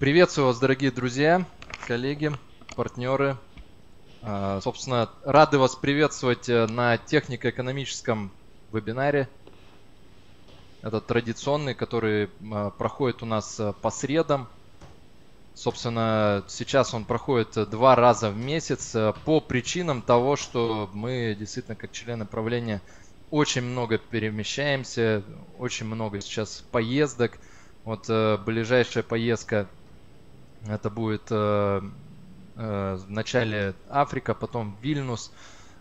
Приветствую вас, дорогие друзья, коллеги, партнеры. А, собственно, рады вас приветствовать э, на технико-экономическом вебинаре. Это традиционный, который а, проходит у нас э, по средам. Собственно, сейчас он проходит э, два раза в месяц по причинам того, что мы действительно как члены правления очень много перемещаемся, очень много сейчас поездок. Вот ближайшая поездка это будет э, э, в начале Африка, потом Вильнюс.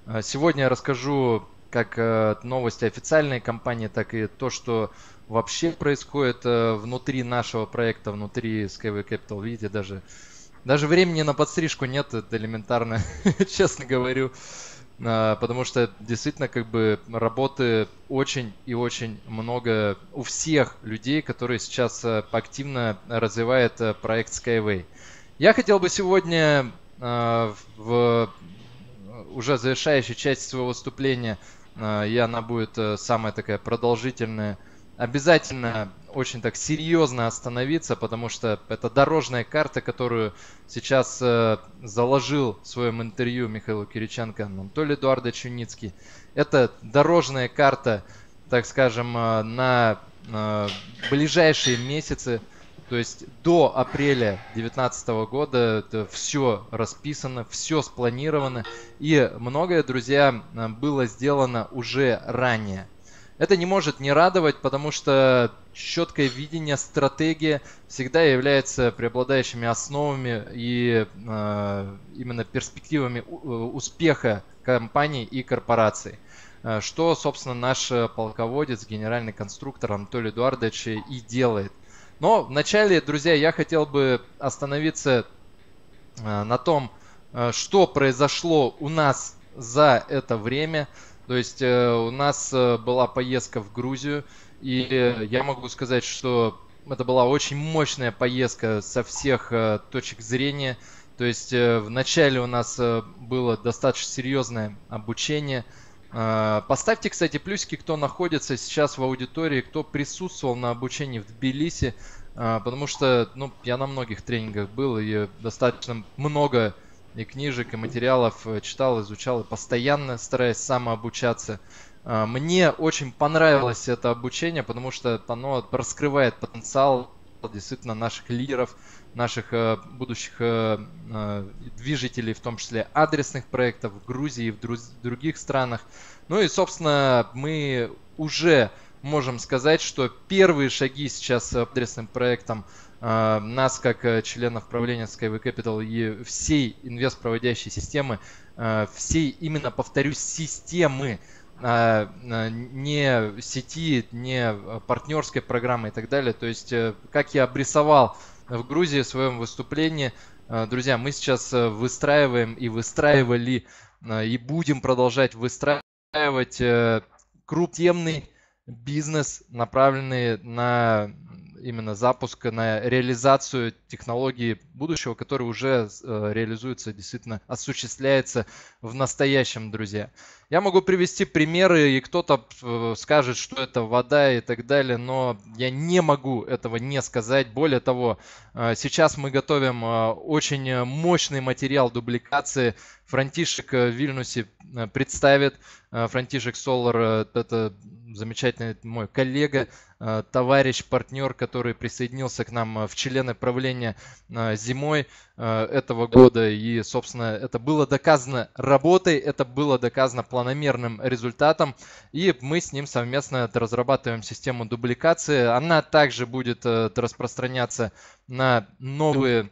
Э, сегодня я расскажу как э, новости официальной компании, так и то, что вообще происходит э, внутри нашего проекта, внутри Skyway Capital. Видите, даже, даже времени на подстрижку нет, это элементарно, честно говорю. Э, а, потому что действительно как бы работы очень и очень много у всех людей, которые сейчас а, активно развивают а, проект Skyway. Я хотел бы сегодня в уже завершающей части своего выступления, и она будет самая такая продолжительная, обязательно очень так серьезно остановиться, потому что это дорожная карта, которую сейчас э, заложил в своем интервью Михаил Кириченко Анатолий Эдуардович Юницкий. Это дорожная карта, так скажем, э, на э, ближайшие месяцы, то есть до апреля 2019 года это все расписано, все спланировано и многое, друзья, э, было сделано уже ранее. Это не может не радовать, потому что четкое видение, стратегия всегда является преобладающими основами и э, именно перспективами э, успеха компании и корпорации. Э, что, собственно, наш полководец, генеральный конструктор Анатолий Эдуардович и делает. Но вначале, друзья, я хотел бы остановиться э, на том, что произошло у нас за это время, то есть э, у нас э, была поездка в Грузию, и э, я могу сказать, что это была очень мощная поездка со всех точек зрения. То есть в начале у нас было достаточно серьезное обучение. Поставьте, кстати, плюсики, кто находится сейчас в аудитории, кто присутствовал на обучении в Тбилиси, потому что ну, я на многих тренингах был и достаточно много и книжек, и материалов э, читал, изучал, и постоянно стараясь самообучаться. А, мне очень понравилось это обучение, потому что оно раскрывает потенциал действительно наших лидеров, наших э, будущих э, движителей, в том числе адресных проектов в Грузии и в других странах. Ну и, собственно, мы уже можем сказать, что первые шаги сейчас адресным проектом а, нас, как э, членов правления Skyway Capital и всей инвест-проводящей системы, э, всей именно, повторюсь, системы, а, а, не сети, не э, партнерской программы и так далее. То есть, как я обрисовал в Грузии в своем выступлении, друзья, мы сейчас выстраиваем и выстраивали, и будем продолжать выстраивать крупный бизнес, направленный на именно запуск, на реализацию технологии будущего, которые уже э, реализуется, действительно осуществляется в настоящем, друзья. Я могу привести примеры, и кто-то э, скажет, что это вода и так далее, но я не могу этого не сказать. Более того, э, сейчас мы готовим э, очень мощный материал дубликации. Франтишек в Вильнюсе представит. Франтишек Солар – это замечательный мой коллега, товарищ, партнер, который присоединился к нам в члены правления зимой. Э, этого года. И, собственно, это было доказано работой, это было доказано планомерным результатом. И мы с ним совместно разрабатываем систему дубликации. Она также будет э, распространяться на новые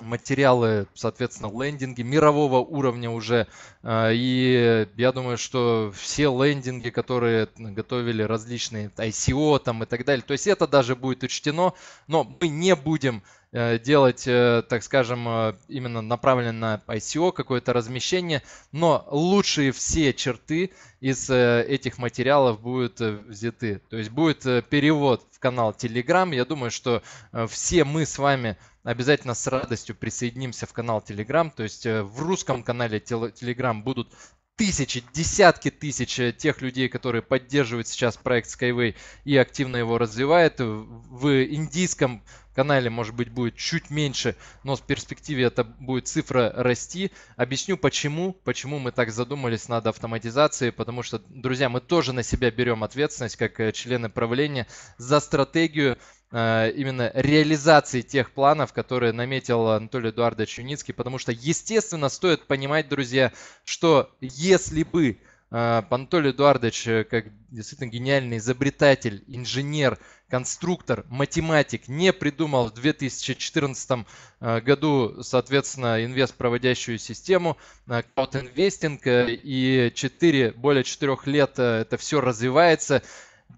материалы, соответственно, лендинги мирового уровня уже. Э, и я думаю, что все лендинги, которые готовили различные ICO там и так далее, то есть это даже будет учтено, но мы не будем Э, делать, э, так скажем, э, именно направленное на ICO, какое-то размещение. Но лучшие все черты из этих материалов будут взяты. То есть будет перевод в канал Telegram. Я думаю, что все мы с вами обязательно с радостью присоединимся в канал Telegram. То есть в русском канале Telegram будут тысячи, десятки тысяч э, тех людей, которые поддерживают сейчас проект Skyway и активно его развивают. В индийском канале, может быть, будет чуть меньше, но в перспективе это будет цифра расти. Объясню, почему, почему мы так задумались над автоматизацией, потому что, друзья, мы тоже на себя берем ответственность, как э, члены правления, за стратегию Э, именно реализации тех планов, которые наметил Анатолий Эдуардович Юницкий, потому что, естественно, стоит понимать, друзья, что если бы э, Анатолий Эдуардович, э, как действительно гениальный изобретатель, инженер, конструктор, математик, не придумал в 2014 году, соответственно, инвест-проводящую систему, каут-инвестинг, и 4, более 4 лет это все развивается,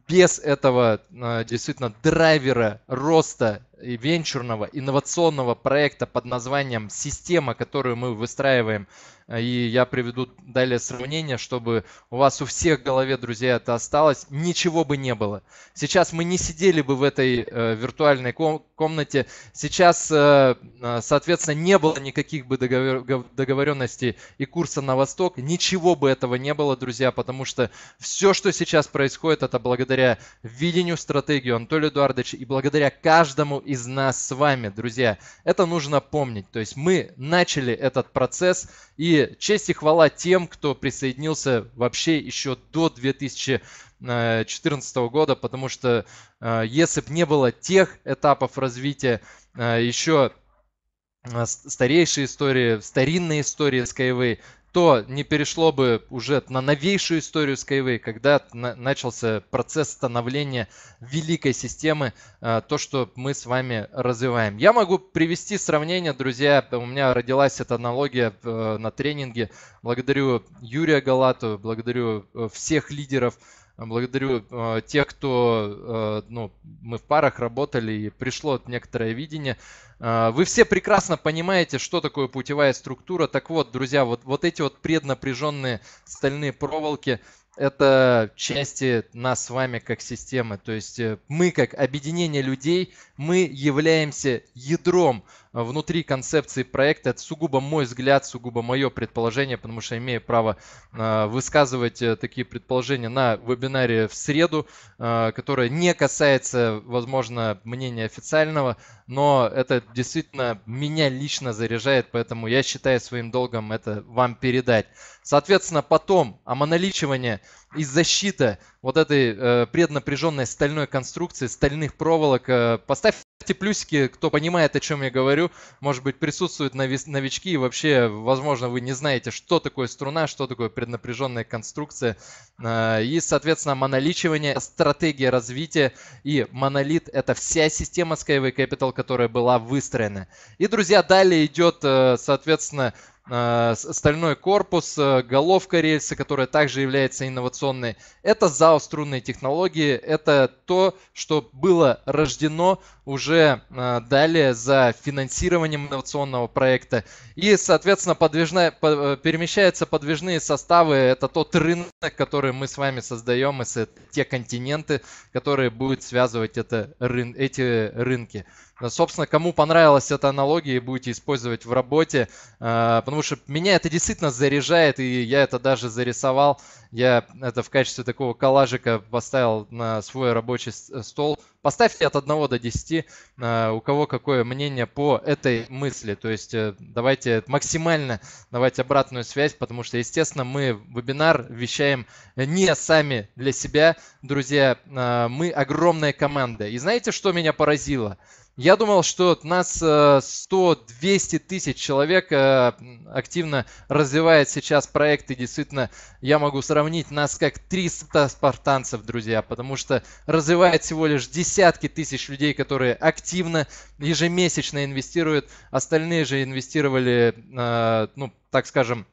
без этого э, действительно драйвера роста венчурного инновационного проекта под названием «Система», которую мы выстраиваем. Э, и я приведу далее сравнение, чтобы у вас у всех в голове, друзья, это осталось. Ничего бы не было. Сейчас мы не сидели бы в этой э, виртуальной ком- комнате. Сейчас, э, э соответственно, не было никаких бы договор- договоренностей и курса на восток. Ничего бы этого не было, друзья, потому что все, что сейчас происходит, это благодаря видению стратегии Анатолия Эдуардовича и благодаря каждому из нас с вами, друзья. Это нужно помнить. То есть мы начали этот процесс. И честь и хвала тем, кто присоединился вообще еще до 2014 э, года, потому что э, если бы не было тех этапов развития, э, еще старейшие истории, старинные истории Skyway, то не перешло бы уже на новейшую историю Skyway, когда на начался процесс становления великой системы, э, то, что мы с вами развиваем. Я могу привести сравнение, друзья, у меня родилась эта аналогия э, на тренинге. Благодарю Юрия Галату, благодарю э, всех лидеров благодарю э, тех, кто, э, ну, мы в парах работали и пришло некоторое видение. Э, вы все прекрасно понимаете, что такое путевая структура. Так вот, друзья, вот, вот эти вот преднапряженные стальные проволоки, это части нас с вами как системы. То есть э, мы как объединение людей, мы являемся ядром внутри концепции проекта. Это сугубо мой взгляд, сугубо мое предположение, потому что имею право э, высказывать э, такие предположения на вебинаре в среду, э, которое не касается, возможно, мнения официального, но это действительно меня лично заряжает, поэтому я считаю своим долгом это вам передать. Соответственно, потом о а моноличивании и защита вот этой э, преднапряженной стальной конструкции, стальных проволок. Э, поставьте плюсики, кто понимает, о чем я говорю. Может быть, присутствуют нови- новички, и вообще, возможно, вы не знаете, что такое струна, что такое преднапряженная конструкция. Э, и, соответственно, моноличивание стратегия развития и монолит – это вся система Skyway Capital, которая была выстроена. И, друзья, далее идет, э, соответственно, Э, стальной корпус, э, головка рельса, которая также является инновационной. Это ЗАО струнные технологии, это то, что было рождено уже э, далее за финансированием инновационного проекта. И, соответственно, подвижная, перемещаются подвижные составы, это тот рынок, который мы с вами создаем, и те континенты, которые будут связывать это, рын, эти рынки. Э, собственно, кому понравилась эта аналогия и будете использовать в работе, э, потому что меня это действительно заряжает, и я это даже зарисовал. Я это в качестве такого коллажика поставил на свой рабочий э, стол. Поставьте от 1 до 10, у кого какое мнение по этой мысли. То есть давайте максимально давать обратную связь, потому что, естественно, мы вебинар вещаем не сами для себя, друзья. Мы огромная команда. И знаете, что меня поразило? Я думал, что нас 100-200 э, тысяч человек э, активно развивает сейчас проект, и действительно я могу сравнить нас как 300 спартанцев, друзья, потому что развивает всего лишь десятки тысяч людей, которые активно ежемесячно инвестируют, остальные же инвестировали, э, ну, так скажем,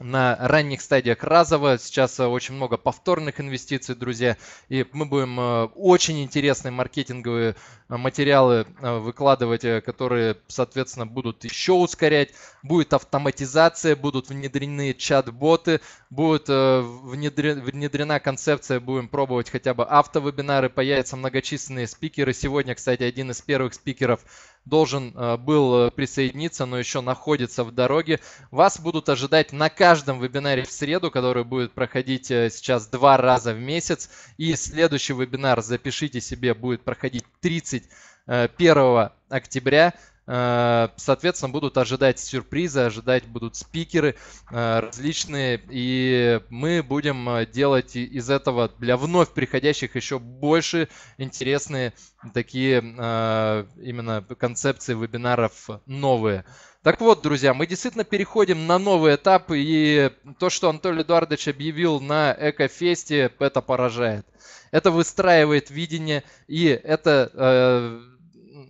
на ранних стадиях разово. Сейчас э, очень много повторных инвестиций, друзья. И мы будем э, очень интересные маркетинговые э, материалы выкладывать, которые, соответственно, будут еще ускорять. Будет автоматизация, будут внедрены чат-боты, будет внедрена концепция, будем пробовать хотя бы автовебинары, появятся многочисленные спикеры. Сегодня, кстати, один из первых спикеров – должен э, был э, присоединиться, но еще находится в дороге. Вас будут ожидать на каждом вебинаре в среду, который будет проходить э, сейчас два раза в месяц. И следующий вебинар, запишите себе, будет проходить 31 октября. Э, соответственно, будут ожидать сюрпризы, ожидать будут спикеры э, различные, и мы будем э, делать из этого для вновь приходящих еще больше интересные такие именно концепции вебинаров новые. Так вот, друзья, мы действительно переходим на новый этап, и то, что Анатолий Эдуардович объявил на Экофесте, это поражает. Это выстраивает видение, и это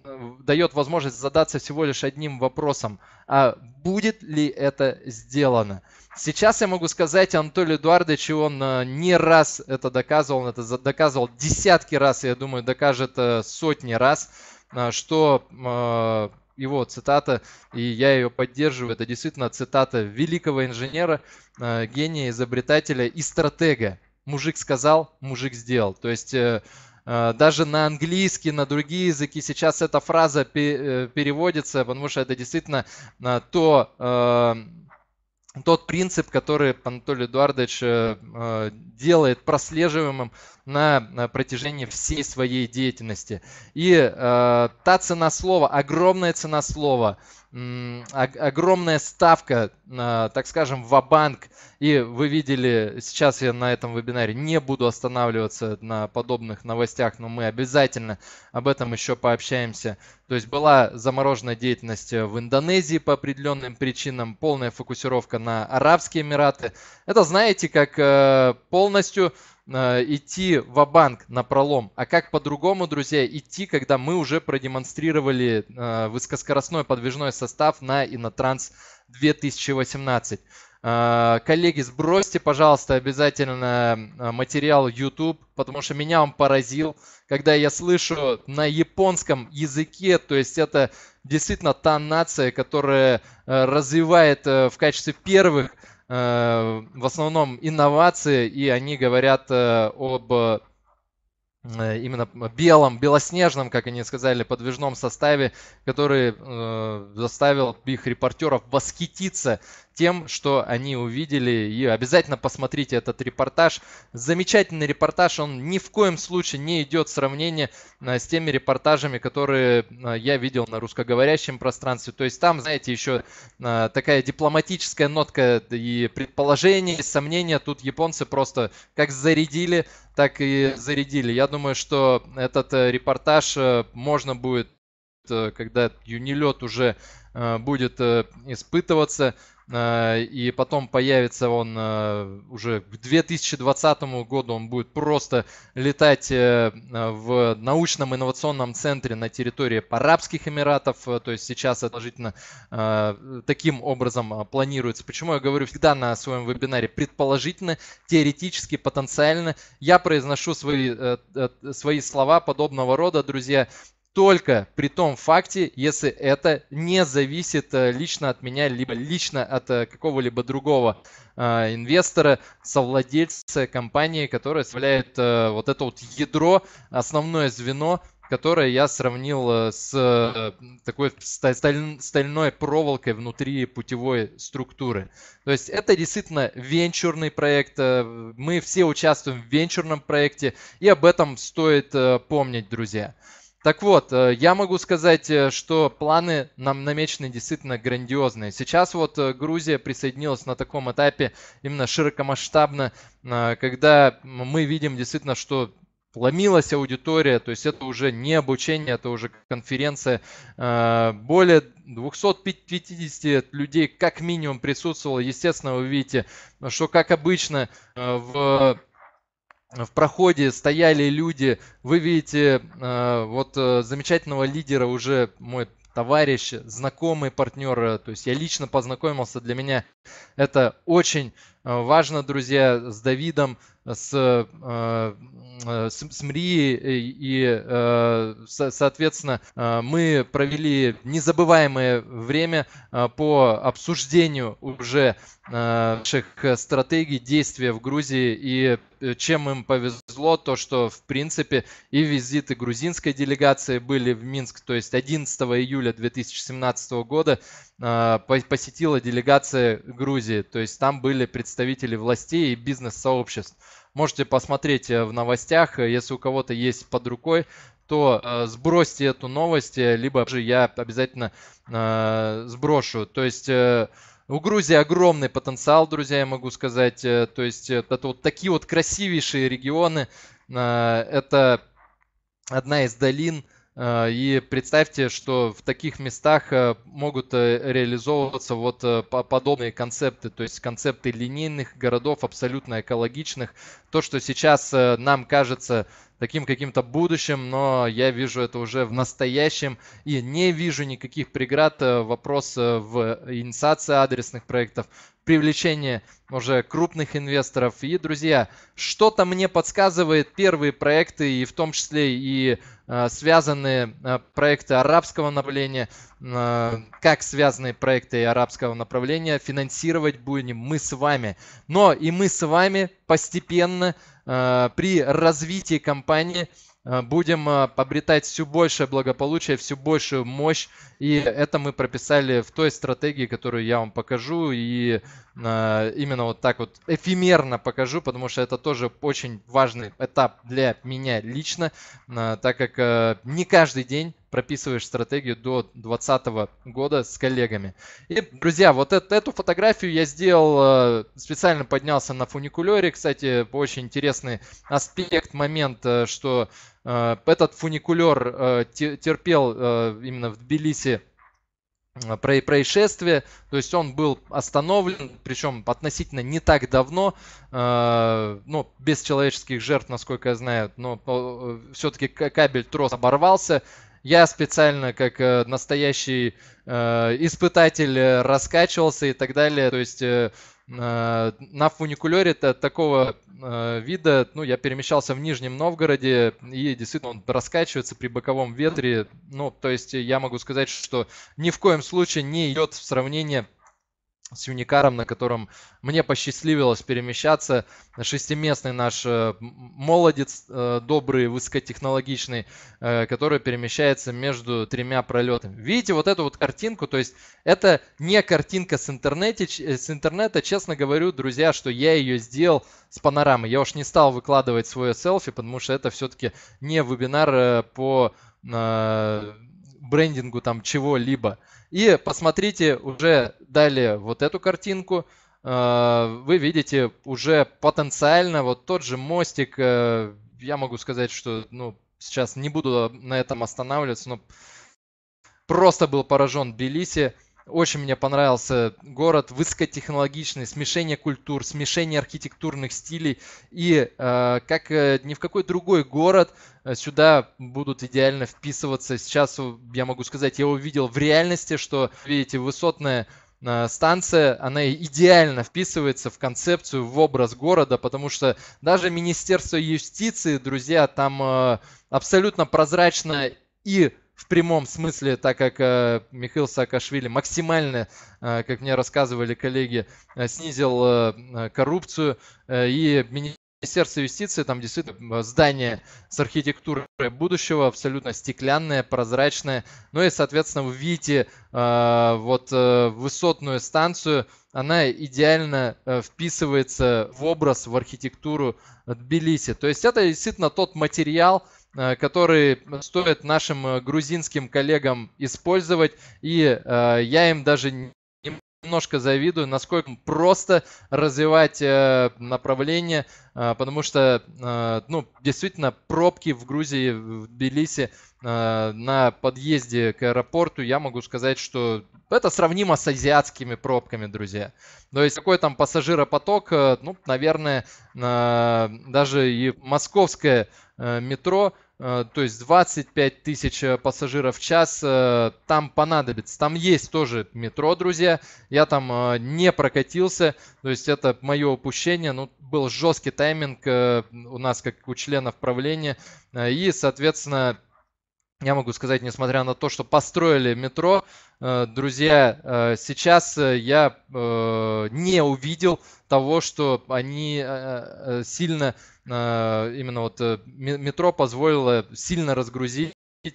Э, дает возможность задаться всего лишь одним вопросом, а будет ли это сделано? Сейчас я могу сказать Анатолию Эдуардовичу, он э, не раз это доказывал, он это доказывал десятки раз, я думаю, докажет э, сотни раз, что его цитата, и я ее поддерживаю. Это действительно цитата великого инженера, гения, изобретателя и стратега. Мужик сказал, мужик сделал. То есть а, даже на английский, на другие языки сейчас эта фраза э, переводится, потому что это действительно а, то а, тот принцип, который Анатолий Эдуардович э, делает прослеживаемым на протяжении всей своей деятельности. И э, та цена слова, огромная цена слова, огромная ставка, так скажем, в банк И вы видели, сейчас я на этом вебинаре не буду останавливаться на подобных новостях, но мы обязательно об этом еще пообщаемся. То есть была заморожена деятельность в Индонезии по определенным причинам, полная фокусировка на Арабские Эмираты. Это знаете, как э, полностью э, идти в банк на пролом, а как по-другому, друзья, идти, когда мы уже продемонстрировали э, высокоскоростной подвижной состав на Инотранс 2018. Э, коллеги, сбросьте, пожалуйста, обязательно э, материал YouTube, потому что меня он поразил, когда я слышу на японском языке, то есть это действительно та нация, которая развивает в качестве первых Э, в основном инновации, и они говорят э, об э, именно белом, белоснежном, как они сказали, подвижном составе, который заставил их репортеров восхититься тем, что они увидели. И обязательно посмотрите этот репортаж. Замечательный репортаж. Он ни в коем случае не идет в сравнение а, с теми репортажами, которые а, я видел на русскоговорящем пространстве. То есть там, знаете, еще а, такая дипломатическая нотка и предположения, и сомнения. Тут японцы просто как зарядили, так и зарядили. Я думаю, что этот э, репортаж э, можно будет, э, когда юнилет уже будет испытываться, Э, и потом появится он э, уже к 2020 году, он будет просто летать э, в научном инновационном центре на территории Арабских Эмиратов, то есть сейчас отложительно таким образом планируется. Почему я говорю всегда на своем вебинаре предположительно, теоретически, потенциально. Я произношу свои, свои слова подобного рода, друзья, только при том факте, если это не зависит э, лично от меня, либо лично от э, какого-либо другого э, инвестора, совладельца компании, которая составляет вот это вот ядро, основное звено, которое я сравнил с такой стальной проволокой внутри путевой структуры. То есть это действительно венчурный проект. Мы все участвуем в венчурном проекте, и об этом стоит помнить, друзья. Так вот, э, я могу сказать, э, что планы нам намечены действительно грандиозные. Сейчас вот э, Грузия присоединилась на таком этапе именно широкомасштабно, когда мы видим действительно, что ломилась аудитория, то есть это уже не обучение, это уже конференция. Более 250 людей как минимум присутствовало. Естественно, вы видите, что как обычно в в проходе стояли люди, вы видите э, вот э, замечательного лидера уже мой товарищ, знакомый партнер, то есть я лично познакомился, для меня это очень Э, важно, друзья, с Давидом, с, э, э, с, с МРИ и, соответственно, мы провели незабываемое время по обсуждению уже наших стратегий действия в Грузии и чем им повезло, то что, в принципе, и визиты грузинской делегации были в Минск, то есть 11 июля 2017 года посетила делегация Грузии, то есть там были представители представителей властей и бизнес-сообществ. Можете посмотреть э, в новостях, э, если у кого-то есть под рукой, то э, сбросьте эту новость, либо же я обязательно сброшу. То есть у Грузии огромный потенциал, друзья, я могу сказать. То есть это вот такие вот красивейшие регионы. Это одна из долин Э, и представьте, что в таких местах э, могут э, реализовываться вот подобные концепты, то есть концепты линейных городов, абсолютно экологичных. То, что сейчас нам кажется таким каким-то будущим, но я вижу это уже в настоящем и не вижу никаких преград. Вопрос в инициации адресных проектов, привлечение уже крупных инвесторов. И, друзья, что-то мне подсказывает первые проекты, и в том числе и Э, связаны э, проекты арабского направления, э, как связаны проекты арабского направления, финансировать будем мы с вами. Но и мы с вами постепенно при развитии компании будем обретать все большее благополучие, все большую мощь. И это мы прописали в той стратегии, которую я вам покажу. И а, именно вот так вот эфемерно покажу, потому что это тоже очень важный этап для меня лично, а, так как а, не каждый день прописываешь стратегию до 2020 года с коллегами. И, друзья, вот эту фотографию я сделал, специально поднялся на фуникулере. Кстати, очень интересный аспект, момент, что этот фуникулер терпел именно в Тбилиси Э, происшествие, то есть он был остановлен, причем относительно не так давно, э, ну, без человеческих жертв, насколько я знаю, но э, все-таки кабель трос оборвался. Я специально, как э, настоящий э, испытатель, э, раскачивался и так далее, то есть э, Э, на фуникулере такого э, вида, ну, я перемещался в Нижнем Новгороде, и действительно он раскачивается при боковом ветре. Ну, то есть я могу сказать, что ни в коем случае не идет в сравнение с Юникаром, на котором мне посчастливилось перемещаться. Шестиместный наш э, молодец, э, добрый, высокотехнологичный, э, который перемещается между тремя пролетами. Видите вот эту вот картинку? То есть это не картинка с, интернете, с интернета. Честно говорю, друзья, что я ее сделал с панорамы. Я уж не стал выкладывать свое селфи, потому что это все-таки не вебинар по брендингу там чего-либо. И посмотрите уже далее вот эту картинку. Э, вы видите уже потенциально вот тот же мостик. Э, я могу сказать, что ну, сейчас не буду на этом останавливаться, но просто был поражен Тбилиси. Очень мне понравился город, высокотехнологичный, смешение культур, смешение архитектурных стилей. И э, как э, ни в какой другой город э, сюда будут идеально вписываться. Сейчас э, я могу сказать, я увидел в реальности, что, видите, высотная э, станция, она идеально вписывается в концепцию, в образ города, потому что даже Министерство юстиции, друзья, там абсолютно прозрачно и в прямом смысле, так как э, Михаил Саакашвили максимально, э, как мне рассказывали коллеги, э, снизил э, э коррупцию э, и Министерство юстиции, там действительно э, здание с архитектурой будущего, абсолютно стеклянное, прозрачное. Ну и, соответственно, вы видите э, вот э, высотную станцию, она идеально э, вписывается в образ, в архитектуру Тбилиси. То есть это действительно тот материал, э, Э, которые стоит нашим э, грузинским коллегам использовать. И э, я им даже немножко завидую, насколько просто развивать э, направление, э, потому что, э, ну, действительно, пробки в Грузии, в Тбилиси э, на подъезде к аэропорту, я могу сказать, что это сравнимо с азиатскими пробками, друзья. То есть какой там пассажиропоток, э, ну, наверное, э, даже и московское э, метро – Э, то есть 25 тысяч э, пассажиров в час э, там понадобится. Там есть тоже метро, друзья. Я там не прокатился, то есть это мое упущение. Ну, был жесткий тайминг у нас, как у членов правления. И, соответственно, я могу сказать, несмотря на то, что построили метро, Э, друзья, э, сейчас э, я не увидел того, что они сильно, именно вот метро позволило сильно разгрузить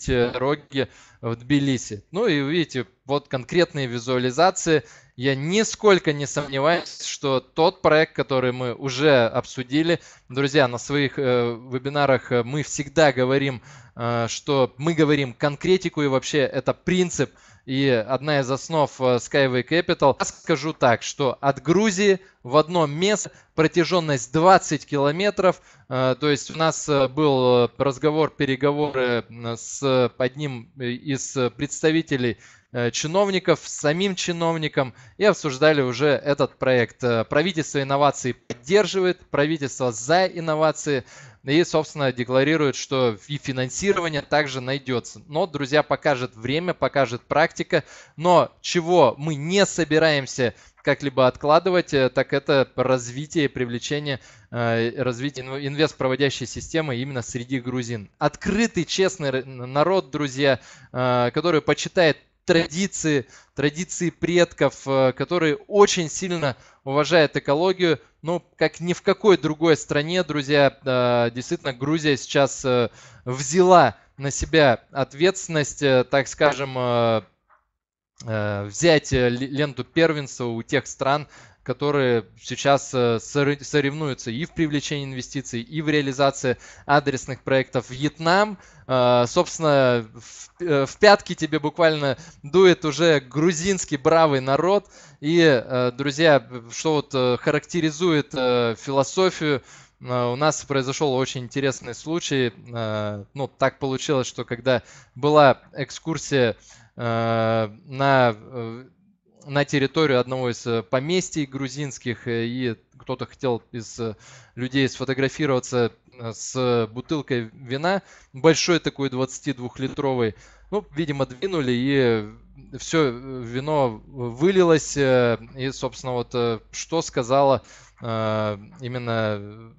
дороги в Тбилиси. Ну и видите, вот конкретные визуализации. Я нисколько не сомневаюсь, что тот проект, который мы уже обсудили, друзья, на своих э, вебинарах мы всегда говорим, э, что мы говорим конкретику и вообще это принцип и одна из основ э, Skyway Capital. Я скажу так, что от Грузии в одно место протяженность 20 километров. Э, то есть у нас э, был разговор, переговоры с одним из представителей Э, чиновников, с самим чиновником и обсуждали уже этот проект. Э, правительство инноваций поддерживает, правительство за инновации и, собственно, декларирует, что и финансирование также найдется. Но, друзья, покажет время, покажет практика. Но чего мы не собираемся как-либо откладывать, э, так это развитие и привлечение развитие инвест системы именно среди грузин. Открытый, честный народ, друзья, который почитает традиции, традиции предков, э, которые очень сильно уважают экологию. Ну, как ни в какой другой стране, друзья, э, действительно, Грузия сейчас э, взяла на себя ответственность, так скажем, взять ленту первенства у тех стран, которые сейчас э, соревнуются и в привлечении инвестиций, и в реализации адресных проектов. Вьетнам, э, собственно, в, э, в пятки тебе буквально дует уже грузинский бравый народ. И, друзья, что вот характеризует философию у нас произошел очень интересный случай. Ну, так получилось, что когда была экскурсия на на территорию одного из э, поместий грузинских, э, и кто-то хотел из э, людей сфотографироваться с бутылкой вина, большой такой 22-литровый. Ну, видимо, двинули, и все вино вылилось. И, собственно, вот что сказала именно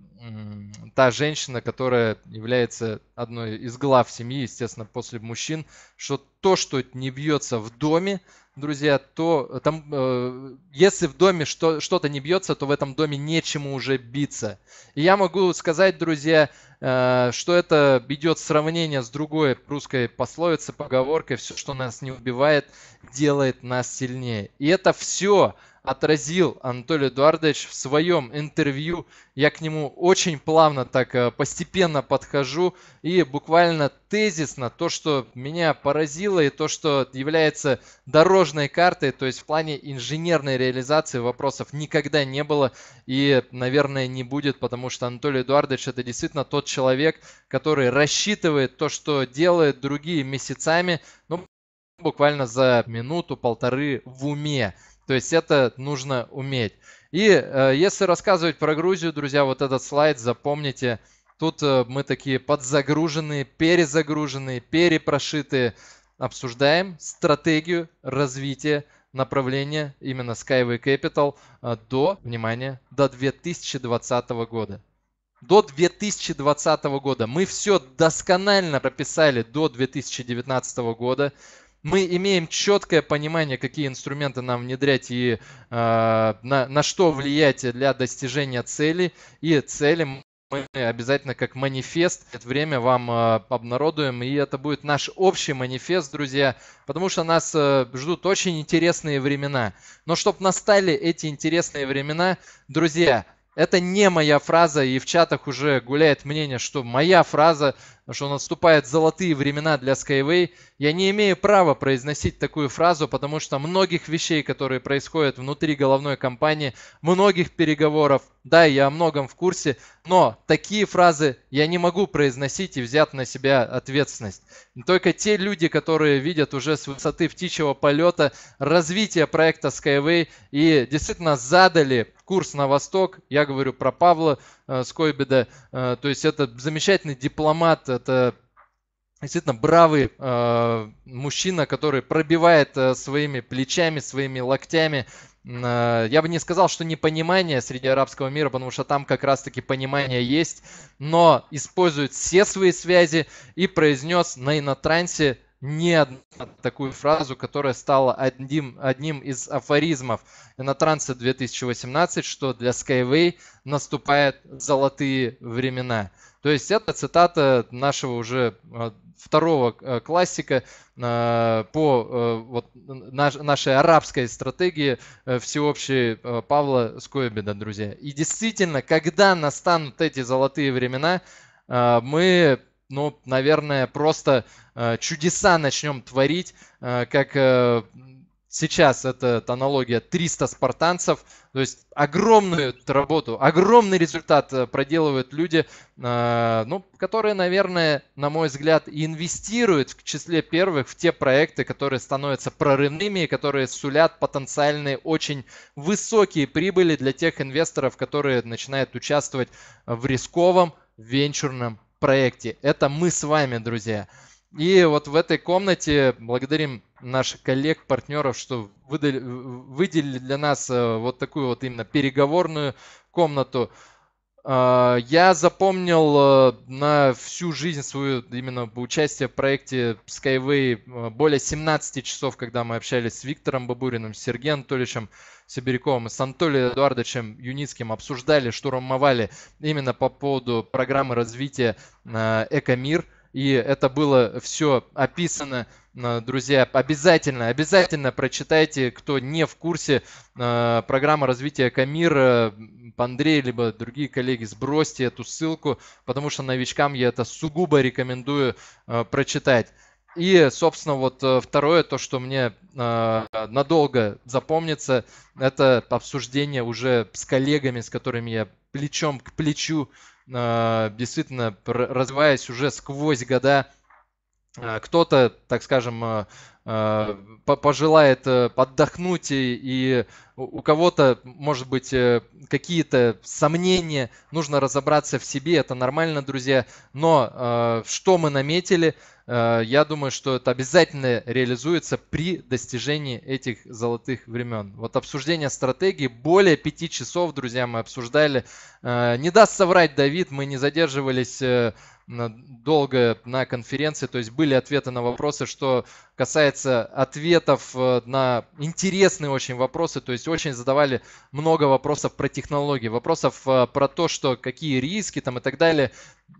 та женщина, которая является одной из глав семьи, естественно, после мужчин, что то, что не бьется в доме, друзья, то э, там, э, если в доме что, что-то не бьется, то в этом доме нечему уже биться. И я могу сказать, друзья, э, что это идет сравнение с другой русской пословицей, поговоркой, все, что нас не убивает, делает нас сильнее. И это все отразил Анатолий Эдуардович в своем интервью. Я к нему очень плавно так э, постепенно подхожу и буквально тезисно то, что меня поразило и то, что является дорожной картой, то есть в плане инженерной реализации вопросов никогда не было и, наверное, не будет, потому что Анатолий Эдуардович это действительно тот человек, который рассчитывает то, что делает другие месяцами, ну, буквально за минуту-полторы в уме. То есть это нужно уметь. И э, если рассказывать про Грузию, друзья, вот этот слайд запомните. Тут э, мы такие подзагруженные, перезагруженные, перепрошитые. Обсуждаем стратегию развития направления именно Skyway Capital э, до, внимание, до 2020 года. До 2020 года. Мы все досконально прописали до 2019 года мы имеем четкое понимание, какие инструменты нам внедрять и э, на, на что влиять для достижения цели. И цели мы обязательно как манифест это время вам э, обнародуем. И это будет наш общий манифест, друзья, потому что нас э, ждут очень интересные времена. Но чтобы настали эти интересные времена, друзья, это не моя фраза, и в чатах уже гуляет мнение, что моя фраза потому что наступают золотые времена для Skyway. Я не имею права произносить такую фразу, потому что многих вещей, которые происходят внутри головной компании, многих переговоров, да, я о многом в курсе, но такие фразы я не могу произносить и взять на себя ответственность. Только те люди, которые видят уже с высоты птичьего полета развитие проекта Skyway и действительно задали курс на восток, я говорю про Павла, Э, Скойбеда. Э, то есть это замечательный дипломат, это действительно бравый э, мужчина, который пробивает своими плечами, своими локтями. я бы не сказал, что непонимание среди арабского мира, потому что там как раз-таки понимание есть, но использует все свои связи и произнес на инотрансе не а такую фразу, которая стала одним, одним из афоризмов на трансе 2018, что для Skyway наступают золотые времена. То есть это цитата нашего уже э, второго э, классика э, по вот, нашей арабской стратегии всеобщей Павла Скойбеда, друзья. И действительно, когда настанут эти золотые времена, мы ну, наверное, просто э, чудеса начнем творить, э, как э, сейчас эта аналогия 300 спартанцев, то есть огромную работу, огромный результат э, проделывают люди, э, ну, которые, наверное, на мой взгляд, инвестируют в числе первых в те проекты, которые становятся прорывными, которые сулят потенциальные очень высокие прибыли для тех инвесторов, которые начинают участвовать в рисковом венчурном проекте. Это мы с вами, друзья. И вот в этой комнате благодарим наших коллег, партнеров, что выдали, выделили для нас э, вот такую вот именно переговорную комнату. А, я запомнил э, на всю жизнь свою именно участие в проекте Skyway э, более 17 часов, когда мы общались с Виктором Бабуриным, Сергеем Анатольевичем Сибиряковым и с Анатолием Эдуардовичем Юницким, обсуждали, штурмовали именно по поводу программы развития э, «Экомир», и это было все описано, э, друзья. Обязательно, обязательно прочитайте, кто не в курсе э, программы развития Камира, Андрей, либо другие коллеги, сбросьте эту ссылку, потому что новичкам я это сугубо рекомендую э, прочитать. И, собственно, вот второе, то, что мне надолго запомнится, это обсуждение уже с коллегами, с которыми я плечом к плечу а, действительно развиваясь уже сквозь года, а, кто-то, так скажем, а, Э, пожелает э, отдохнуть и, и у кого-то, может быть, э, какие-то сомнения, нужно разобраться в себе, это нормально, друзья. Но что мы наметили, я думаю, что это обязательно реализуется при достижении этих золотых времен. Вот обсуждение стратегии, более пяти часов, друзья, мы обсуждали. Не даст соврать Давид, мы не задерживались долго на конференции, то есть были ответы на вопросы, что касается ответов э, на интересные очень вопросы, то есть очень задавали много вопросов про технологии, вопросов э, про то, что какие риски там и так далее.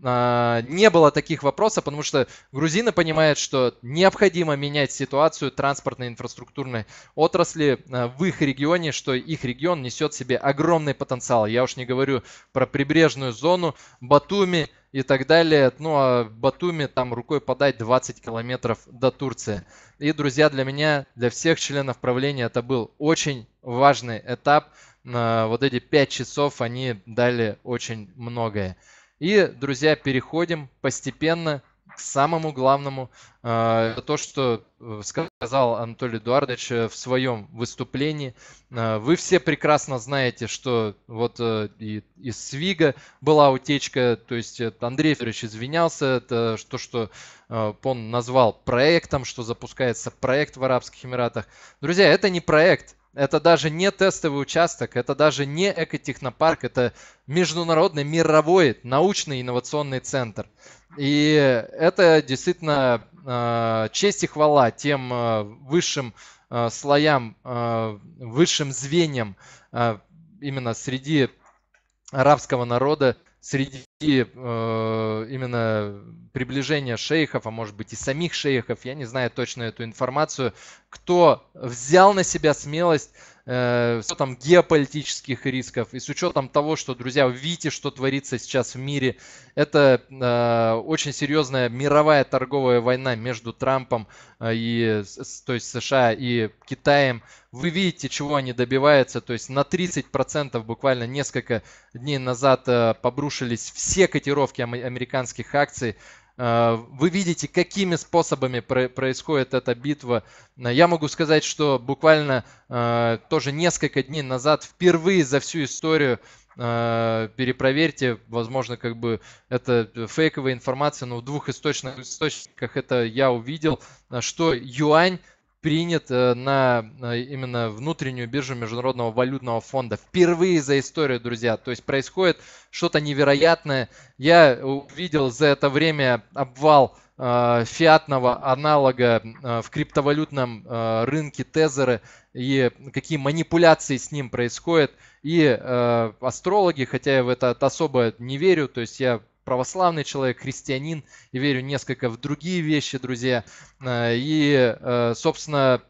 А, не было таких вопросов, потому что грузины понимают, что необходимо менять ситуацию транспортной инфраструктурной отрасли э, в их регионе, что их регион несет в себе огромный потенциал. Я уж не говорю про прибрежную зону, Батуми – и так далее. Ну, а в Батуми там рукой подать 20 километров до Турции. И, друзья, для меня, для всех членов правления это был очень важный этап. Э, вот эти 5 часов они дали очень многое. И, друзья, переходим постепенно самому главному, это то, что э, сказал Анатолий Эдуардович э, в своем выступлении. Э, вы все прекрасно знаете, что вот из Свига была утечка, то есть Андрей Федорович извинялся, это то, что он назвал проектом, что запускается проект в Арабских Эмиратах. Друзья, это не проект, это даже не тестовый участок, это даже не экотехнопарк, это международный, мировой научный инновационный центр. И это действительно э, честь и хвала тем э, высшим э, слоям, э, высшим звеньям э, именно среди арабского народа, среди и э, именно приближение шейхов, а может быть и самих шейхов, я не знаю точно эту информацию, кто взял на себя смелость э, с учетом геополитических рисков и с учетом того, что, друзья, вы видите, что творится сейчас в мире, это э, очень серьезная мировая торговая война между Трампом э, и, то есть США и Китаем. Вы видите, чего они добиваются, то есть на 30% буквально несколько дней назад э, побрушились все котировки американских акций. А, вы видите, какими способами происходит эта битва. Я могу сказать, что буквально а, тоже несколько дней назад впервые за всю историю а, перепроверьте, возможно, как бы это фейковая информация, но в двух источниках, источниках это я увидел, что юань принят э, на именно внутреннюю биржу Международного валютного фонда. Впервые за историю, друзья. То есть происходит что-то невероятное. Я увидел за это время обвал э, фиатного аналога э, в криптовалютном рынке Тезеры и какие манипуляции с ним происходят. И астрологи, хотя я в это особо не верю, то есть я православный человек, христианин, и верю несколько в другие вещи, друзья. Э, и, э, собственно,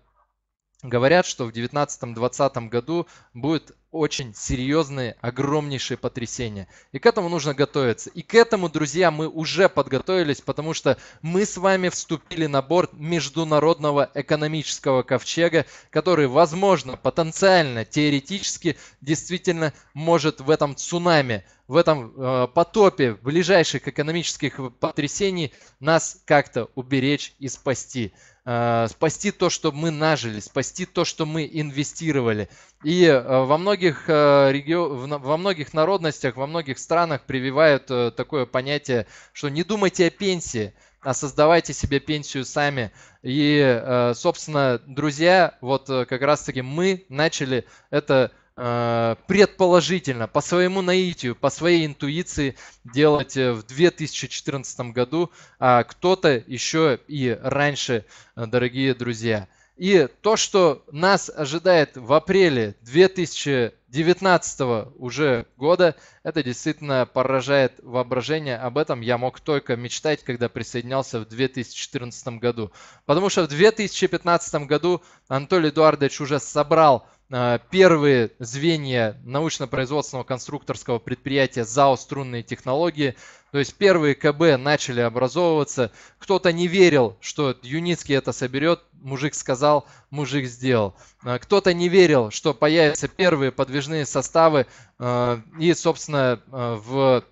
говорят, что в 2019-2020 году будет очень серьезные, огромнейшие потрясения. И к этому нужно готовиться. И к этому, друзья, мы уже подготовились, потому что мы с вами вступили на борт международного экономического ковчега, который, возможно, потенциально, теоретически, действительно может в этом цунами, в этом э, потопе ближайших экономических потрясений нас как-то уберечь и спасти. Э, спасти то, что мы нажили, спасти то, что мы инвестировали. И э, во многих, э, реги... во многих народностях, во многих странах прививают такое понятие, что не думайте о пенсии, а создавайте себе пенсию сами. И, собственно, друзья, вот как раз-таки мы начали это Э, предположительно, по своему наитию, по своей интуиции делать э, в 2014 году, а кто-то еще и раньше, э, дорогие друзья. И то, что нас ожидает в апреле 2019 уже года, это действительно поражает воображение. Об этом я мог только мечтать, когда присоединялся в 2014 году. Потому что в 2015 году Анатолий Эдуардович уже собрал а, первые звенья научно-производственного конструкторского предприятия ЗАО «Струнные технологии». То есть первые КБ начали образовываться. Кто-то не верил, что Юницкий это соберет. Мужик сказал, мужик сделал. А, кто-то не верил, что появятся первые подвижные составы. А, и, собственно, в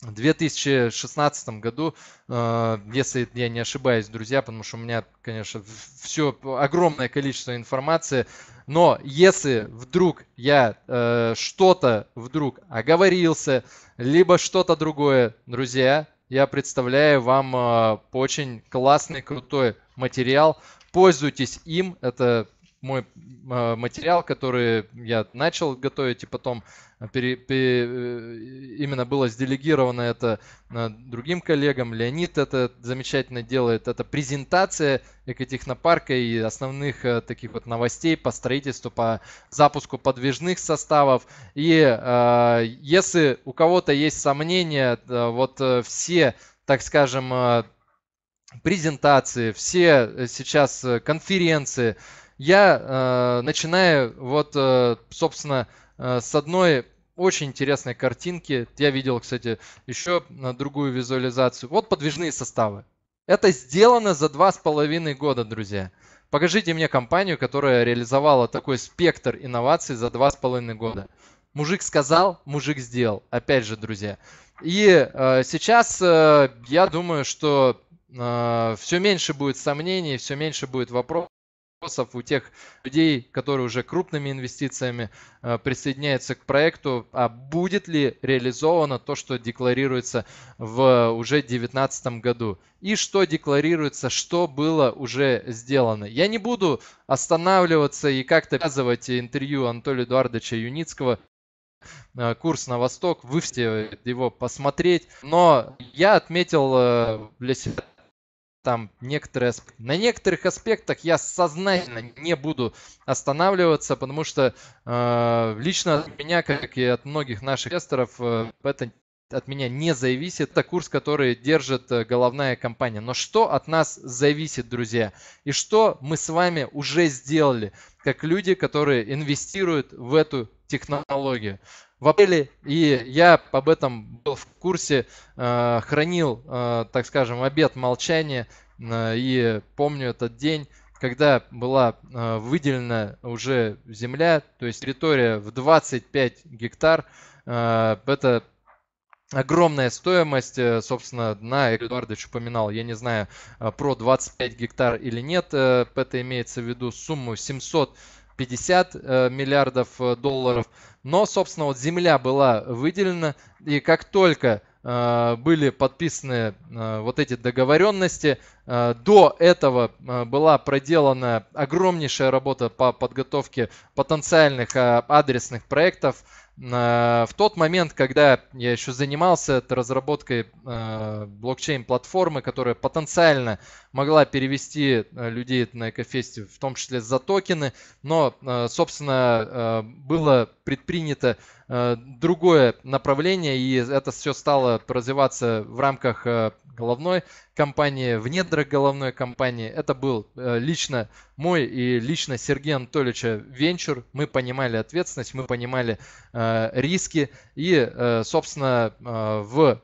2016 году, если я не ошибаюсь, друзья, потому что у меня, конечно, все огромное количество информации, но если вдруг я э, что-то вдруг оговорился, либо что-то другое, друзья, я представляю вам э, очень классный, крутой материал. Пользуйтесь им, это мой э, материал, который я начал готовить и потом э, пере, пере, э, именно было сделегировано это другим коллегам. Леонид это замечательно делает. Это презентация экотехнопарка и основных таких вот новостей по строительству, по запуску подвижных составов. И если у кого-то есть сомнения, вот все, так скажем, презентации, все сейчас конференции, я э, начинаю вот, э, собственно, э, с одной очень интересной картинки. Я видел, кстати, еще другую визуализацию. Вот подвижные составы. Это сделано за два с половиной года, друзья. Покажите мне компанию, которая реализовала такой спектр инноваций за два с половиной года. Мужик сказал, мужик сделал. Опять же, друзья. И э, сейчас э, я думаю, что э, все меньше будет сомнений, все меньше будет вопросов вопросов у тех людей, которые уже крупными инвестициями э, присоединяются к проекту, а будет ли реализовано то, что декларируется в уже 2019 году и что декларируется, что было уже сделано. Я не буду останавливаться и как-то показывать интервью Анатолия Эдуардовича Юницкого э, курс на восток, вы все его посмотреть. Но я отметил э, для себя там некоторые, на некоторых аспектах я сознательно не буду останавливаться, потому что э, лично от меня, как и от многих наших инвесторов, э, это от меня не зависит. Это курс, который держит э, головная компания. Но что от нас зависит, друзья? И что мы с вами уже сделали, как люди, которые инвестируют в эту технологию? в апреле, и я об этом был в курсе, э, хранил, э, так скажем, обед молчания, э, и помню этот день, когда была выделена уже земля, то есть территория в 25 гектар, это огромная стоимость, собственно, на Эдуардович упоминал, я не знаю, про 25 гектар или нет, это имеется в виду сумму 700 50 э, миллиардов э, долларов. Но, собственно, вот земля была выделена, и как только э, были подписаны вот эти договоренности. До этого была проделана огромнейшая работа по подготовке потенциальных адресных проектов. В тот момент, когда я еще занимался разработкой блокчейн-платформы, которая потенциально могла перевести э, людей на Экофесте, в том числе за токены, но, э, собственно, э, было предпринято другое направление, и это все стало развиваться в рамках головной компании, в недрах головной компании. Это был лично мой и лично Сергея Анатольевича венчур. Мы понимали ответственность, мы понимали риски, и, собственно, в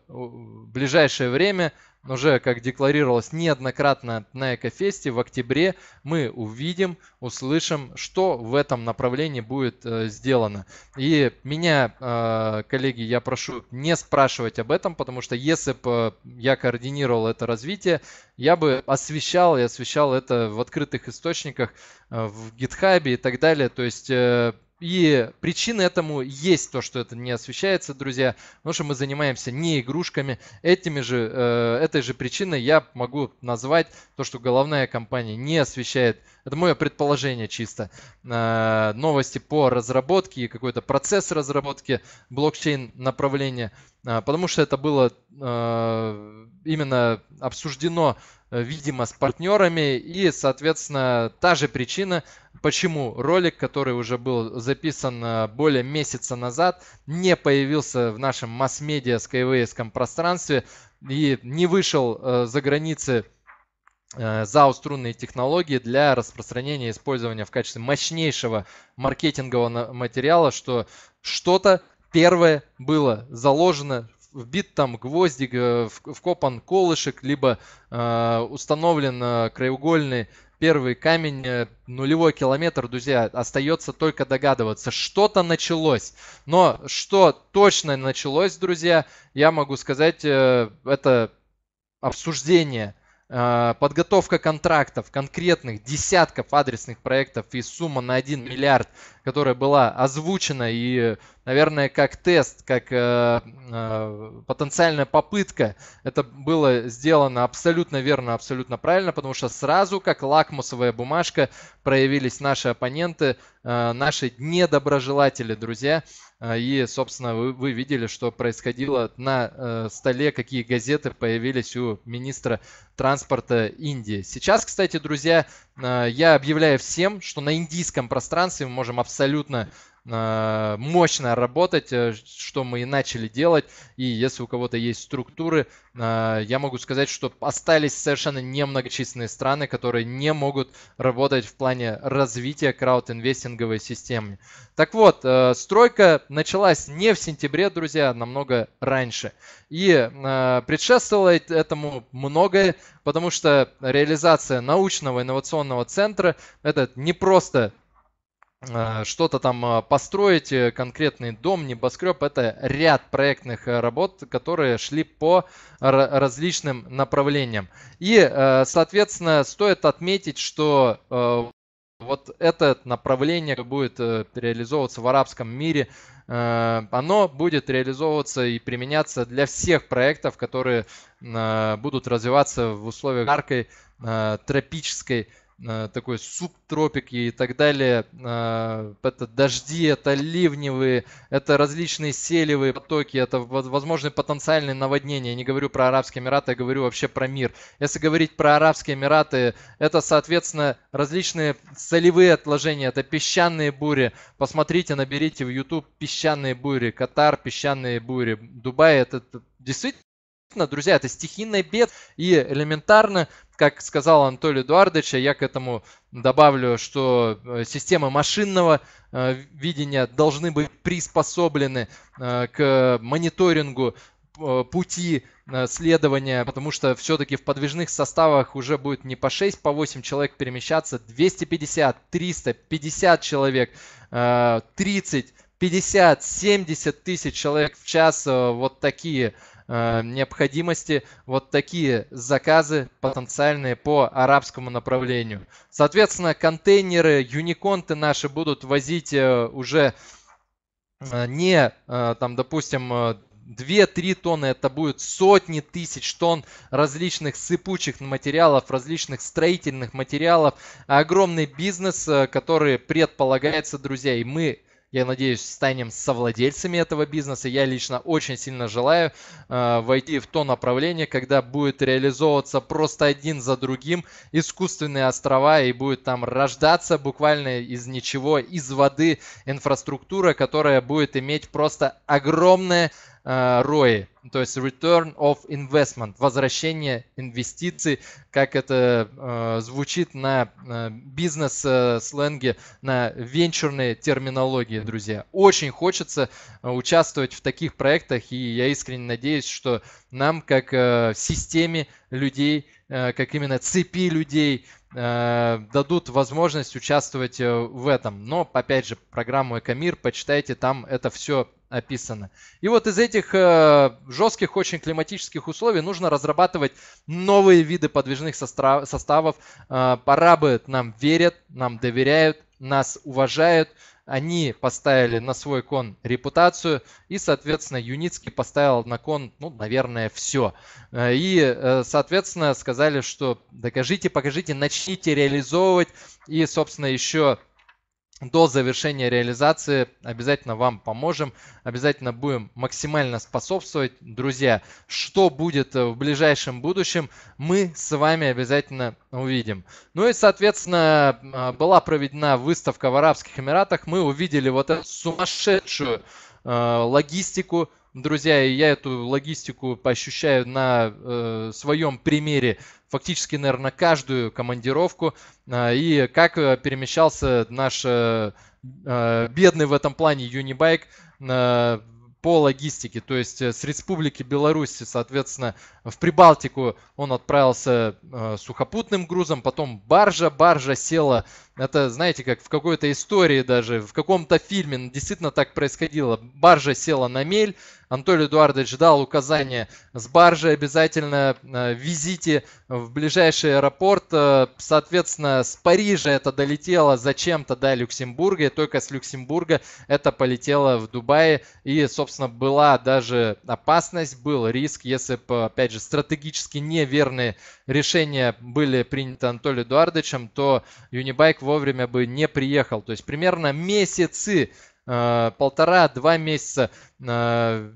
ближайшее время – уже, как декларировалось неоднократно на Экофесте, в октябре мы увидим, услышим, что в этом направлении будет э, сделано. И меня, э, коллеги, я прошу не спрашивать об этом, потому что если бы э, я координировал это развитие, я бы освещал и освещал это в открытых источниках, э, в GitHub и так далее. То есть э, и причины этому есть то, что это не освещается, друзья, потому что мы занимаемся не игрушками. Этими же, э, этой же причиной я могу назвать то, что головная компания не освещает. Это мое предположение чисто. Э, новости по разработке и какой-то процесс разработки блокчейн направления. Э, потому что это было э, именно обсуждено Э, видимо, с партнерами. И, соответственно, та же причина, почему ролик, который уже был записан э, более месяца назад, не появился в нашем масс-медиа skywayском пространстве и не вышел э, за границы ЗАО «Струнные технологии» для распространения и использования в качестве мощнейшего маркетингового материала, что что-то первое было заложено вбит там гвоздик, э, вкопан колышек, либо э, установлен э, краеугольный первый камень, нулевой километр, друзья, остается только догадываться. Что-то началось. Но что точно началось, друзья, я могу сказать, это обсуждение – а, подготовка контрактов, конкретных десятков адресных проектов и сумма на 1 миллиард, которая была озвучена и, наверное, как тест, как э, э, потенциальная попытка, это было сделано абсолютно верно, абсолютно правильно, потому что сразу, как лакмусовая бумажка, проявились наши оппоненты, э, наши недоброжелатели, друзья. А, и, собственно, вы, вы видели, что происходило на э, столе, какие газеты появились у министра транспорта Индии. Сейчас, кстати, друзья, э, я объявляю всем, что на индийском пространстве мы можем абсолютно Э, мощно работать, э, что мы и начали делать. И если у кого-то есть структуры, э, я могу сказать, что остались совершенно немногочисленные страны, которые не могут работать в плане развития краудинвестинговой системы. Так вот, стройка началась не в сентябре, друзья, а намного раньше. И предшествовало этому многое, потому что реализация научного инновационного центра – это не просто Э, что-то там э, построить, э, конкретный дом, небоскреб. Это ряд проектных работ, которые шли по различным направлениям. И, соответственно, стоит отметить, что вот это направление будет реализовываться в арабском мире. Оно будет реализовываться и применяться для всех проектов, которые будут развиваться в условиях яркой тропической Э, такой субтропики и так далее. Э, это дожди, это ливневые, это различные селевые потоки, это возможные потенциальные наводнения. Я не говорю про Арабские Эмираты, я говорю вообще про мир. Если говорить про Арабские Эмираты, это, соответственно, различные солевые отложения, это песчаные бури. Посмотрите, наберите в YouTube песчаные бури, Катар, песчаные бури, Дубай, это действительно Действительно, друзья, это стихийное бед, и элементарно как сказал Анатолий Эдуардович, а я к этому добавлю, что э, системы машинного э, видения должны быть приспособлены э, к мониторингу пути следования, потому что все-таки в подвижных составах уже будет не по 6, по 8 человек перемещаться, 250, 300, 50 человек, 30, 50, 70 тысяч человек в час, вот такие Э, необходимости вот такие заказы потенциальные по арабскому направлению. Соответственно, контейнеры, юниконты наши будут возить э, уже э, не, там, допустим, 2-3 тонны это будет сотни тысяч тонн различных сыпучих материалов, различных строительных материалов. Огромный бизнес, который предполагается, друзья, и мы я надеюсь, станем совладельцами этого бизнеса. Я лично очень сильно желаю э, войти в то направление, когда будет реализовываться просто один за другим искусственные острова и будет там рождаться буквально из ничего, из воды инфраструктура, которая будет иметь просто огромное Э, ROI, то есть Return of Investment, возвращение инвестиций, как это э, звучит на э, бизнес-сленге, на венчурной терминологии, друзья. Очень хочется участвовать в таких проектах, и я искренне надеюсь, что нам, как системе людей, как именно цепи людей, дадут возможность участвовать в этом. Но, опять же, программу Экомир почитайте, там это все описано. И вот из этих э, жестких очень климатических условий нужно разрабатывать новые виды подвижных состав, составов. Э, пора бы нам верят, нам доверяют, нас уважают. Они поставили на свой кон репутацию, и, соответственно, Юницкий поставил на кон, ну, наверное, все. Э, и, э, соответственно, сказали, что докажите, покажите, начните реализовывать. И, собственно, еще до завершения реализации обязательно вам поможем, обязательно будем максимально способствовать. Друзья, что будет э, в ближайшем будущем, мы с вами обязательно увидим. Ну и, соответственно, э, была проведена выставка в Арабских Эмиратах. Мы увидели вот эту сумасшедшую э, логистику, друзья, и я эту логистику поощущаю на э, своем примере фактически, наверное, каждую командировку. А, и как э, перемещался наш э, э, бедный в этом плане Юнибайк по логистике. То есть с Республики Беларуси, соответственно, в Прибалтику он отправился сухопутным грузом, потом баржа, баржа села это, знаете, как в какой-то истории даже, в каком-то фильме действительно так происходило. Баржа села на мель, Анатолий Эдуардович дал указание с баржи обязательно э, визите в ближайший аэропорт. Э, соответственно, с Парижа это долетело зачем-то до Люксембурга, и только с Люксембурга это полетело в Дубае. И, собственно, была даже опасность, был риск, если бы, опять же, стратегически неверные решения были приняты Анатолием Эдуардовичем, то Юнибайк вовремя бы не приехал. То есть примерно месяцы, э, полтора-два месяца э,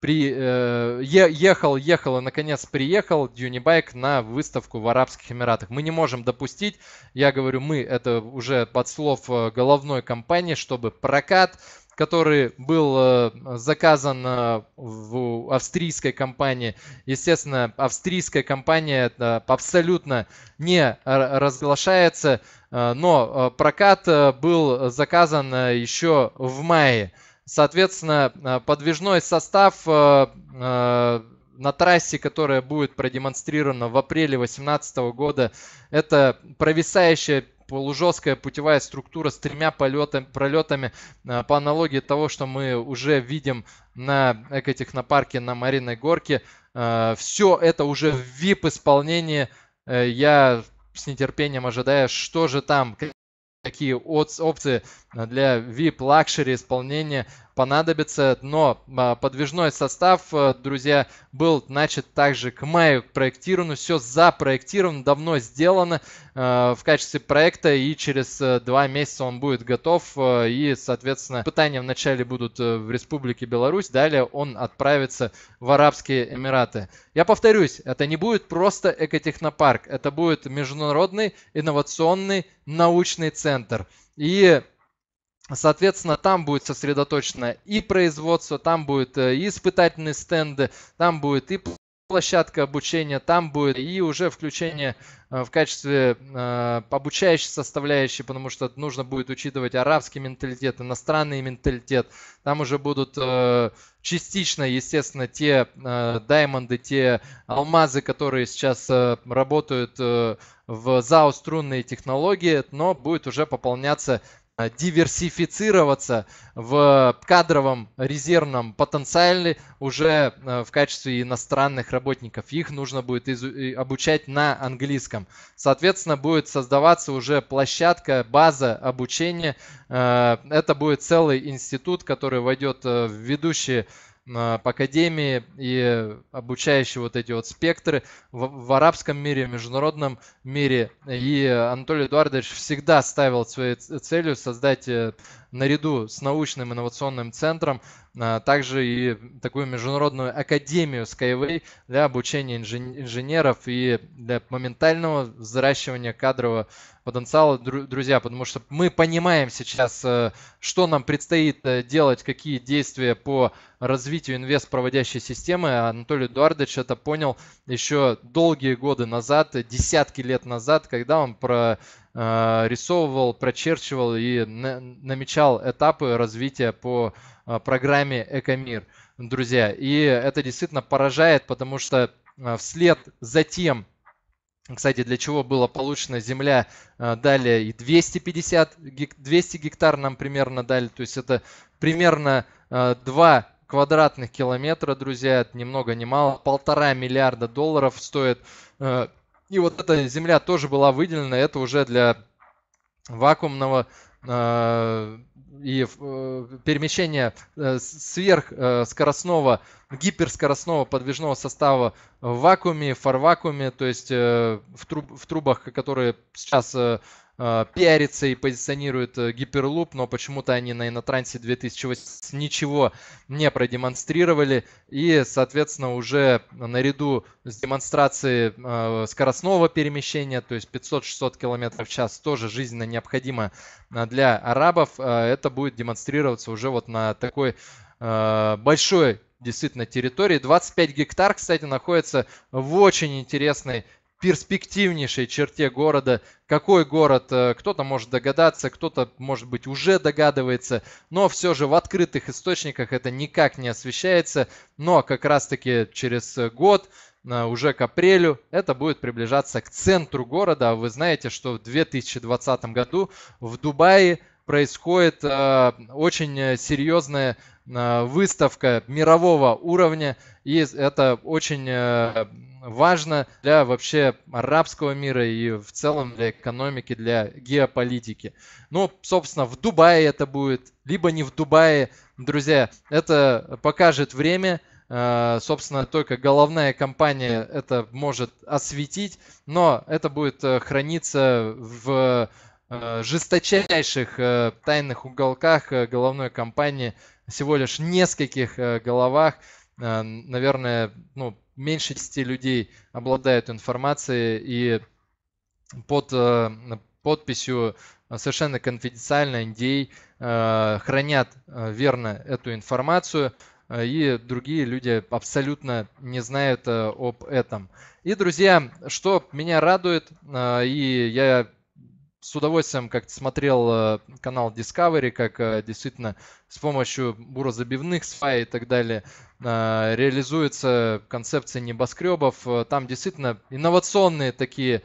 при, э, ехал, ехал и, наконец, приехал Юнибайк на выставку в Арабских Эмиратах. Мы не можем допустить, я говорю мы, это уже под слов э, головной компании, чтобы прокат, который был э, заказан э, в австрийской компании. Естественно, австрийская компания абсолютно не разглашается, э, но прокат был заказан еще в мае. Соответственно, подвижной состав на трассе, которая будет продемонстрирована в апреле 2018 года, это провисающая полужесткая путевая структура с тремя полетами, пролетами э, по аналогии того, что мы уже видим на экотехнопарке на Мариной горке. Э, Все это уже в VIP исполнении. Э, я с нетерпением ожидаю, что же там, какие опции Э, для VIP лакшери исполнения понадобится. Но э, подвижной состав, э, друзья, был значит, также к маю проектирован, проектированию. Все запроектировано, давно сделано в качестве проекта. И через два месяца он будет готов. И, соответственно, пытания вначале будут в Республике Беларусь. Далее он отправится в Арабские Эмираты. Я повторюсь, это не будет просто экотехнопарк. Это будет международный инновационный научный центр. И Соответственно, там будет сосредоточено и производство, там будет э, и испытательные стенды, там будет и площадка обучения, там будет и уже включение э, в качестве э, обучающей составляющей, потому что нужно будет учитывать арабский менталитет, иностранный менталитет. Там уже будут частично, естественно, те даймонды, те алмазы, которые сейчас работают в ЗАО струнные технологии, но будет уже пополняться а, диверсифицироваться в кадровом резервном потенциале уже а, в качестве иностранных работников. Их нужно будет обучать на английском. Соответственно, будет создаваться уже площадка, база обучения. А, это будет целый институт, который войдет в ведущие по академии и обучающие вот эти вот спектры в, в арабском мире, в международном мире. И Анатолий Эдуардович всегда ставил своей целью создать э, наряду с научным инновационным центром а, также и такую международную академию Skyway для обучения инженеров и для моментального взращивания кадрового потенциала, друзья, потому что мы понимаем сейчас, э, что нам предстоит э, делать, какие действия по развитию инвест-проводящей системы. А Анатолий Эдуардович это понял еще долгие годы назад, десятки лет назад, когда он про Э, рисовывал, прочерчивал и намечал этапы развития по э, программе «Экомир», друзья. И это действительно поражает, потому что э, вслед за тем, кстати, для чего была получена земля, далее и 250, 200 гектар нам примерно дали, то есть это примерно 2 квадратных километра, друзья, это ни много ни мало, полтора миллиарда долларов стоит и вот эта земля тоже была выделена, это уже для вакуумного э, и э, перемещения э, сверхскоростного, э, гиперскоростного подвижного состава в вакууме, в фарвакууме, то есть э, в, труб, в трубах, которые сейчас э, э, пиарится и позиционирует э, Гиперлуп, но почему-то они на Инотрансе 2008 ничего не продемонстрировали. И, соответственно, уже наряду с демонстрацией э, скоростного перемещения, то есть 500-600 км в час, тоже жизненно необходимо э, для арабов, это будет демонстрироваться уже вот на такой большой действительно территории. 25 гектар, кстати, находится в очень интересной перспективнейшей черте города. Какой город, э, кто-то может догадаться, кто-то, может быть, уже догадывается, но все же в открытых источниках это никак не освещается. Но как раз-таки через э, год э, уже к апрелю это будет приближаться к центру города. А вы знаете, что в 2020 году в Дубае происходит э, очень э, серьезная э, выставка мирового уровня, и это очень э, важно для вообще арабского мира и в целом для экономики, для геополитики. Ну, собственно, в Дубае это будет, либо не в Дубае, друзья, это покажет время, э, собственно, только головная компания это может осветить, но это будет э, храниться в Э, жесточайших э, тайных уголках э, головной компании, всего лишь нескольких головах, наверное, ну, меньше 10 людей обладают информацией и под подписью совершенно конфиденциально NDA а, хранят верно эту информацию и другие люди абсолютно не знают об этом. И, друзья, что меня радует, и я с удовольствием как-то смотрел э, канал Discovery, как э, действительно с помощью бурозабивных свай и так далее э, реализуется концепция небоскребов. Там действительно инновационные такие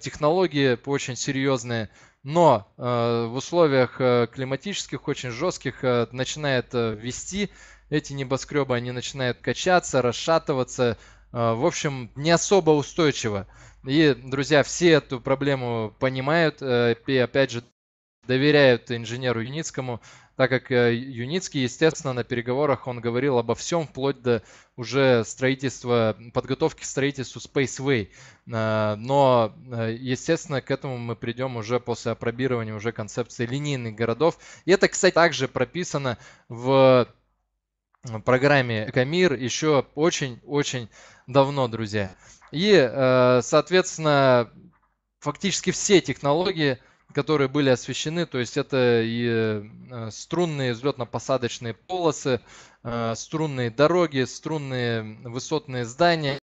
технологии, очень серьезные. Но в условиях климатических, очень жестких, начинает вести эти небоскребы, они начинают качаться, расшатываться, в общем, не особо устойчиво. И, друзья, все эту проблему понимают и, э, опять же, доверяют инженеру Юницкому, так как э, Юницкий, естественно, на переговорах он говорил обо всем, вплоть до уже строительства, подготовки к строительству Spaceway. Э, но, естественно, к этому мы придем уже после опробирования уже концепции линейных городов. И это, кстати, также прописано в программе Камир еще очень-очень давно, друзья. И, э, соответственно, фактически все технологии, которые были освещены, то есть это и э, струнные взлетно-посадочные полосы, э, струнные дороги, струнные высотные здания,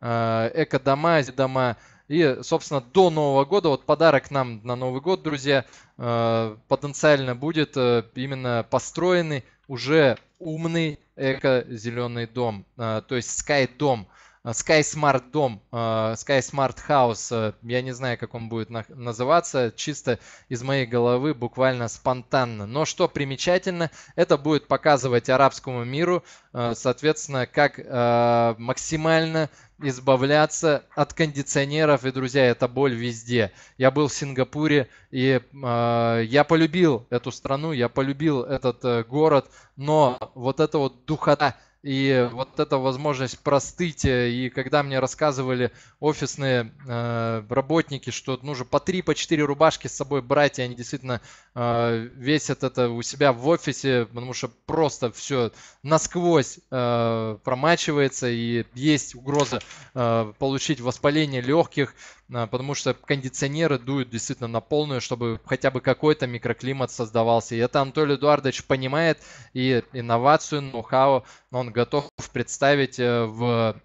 эко-дома, дома и, собственно, до Нового года, вот подарок нам на Новый год, друзья, потенциально будет именно построенный уже умный эко-зеленый дом, то есть Sky-дом. Э, Sky Smart дом, э, Sky Smart House, э, я не знаю, как он будет называться, чисто из моей головы, буквально спонтанно. Но что примечательно, это будет показывать арабскому миру, соответственно, как максимально избавляться от кондиционеров. И, друзья, это боль везде. Я был в Сингапуре, и я полюбил эту страну, я полюбил этот город, но вот эта вот духота – и вот эта возможность простыть, э, и когда мне рассказывали офисные э, работники, что нужно по 3-4 по четыре рубашки с собой брать, и они действительно э, весят это у себя в офисе, потому что просто все насквозь э, промачивается, и есть угроза э, получить воспаление легких, э, потому что кондиционеры дуют действительно на полную, чтобы хотя бы какой-то микроклимат создавался. И это Анатолий Эдуардович понимает, и инновацию, ноу-хау он готов представить э, в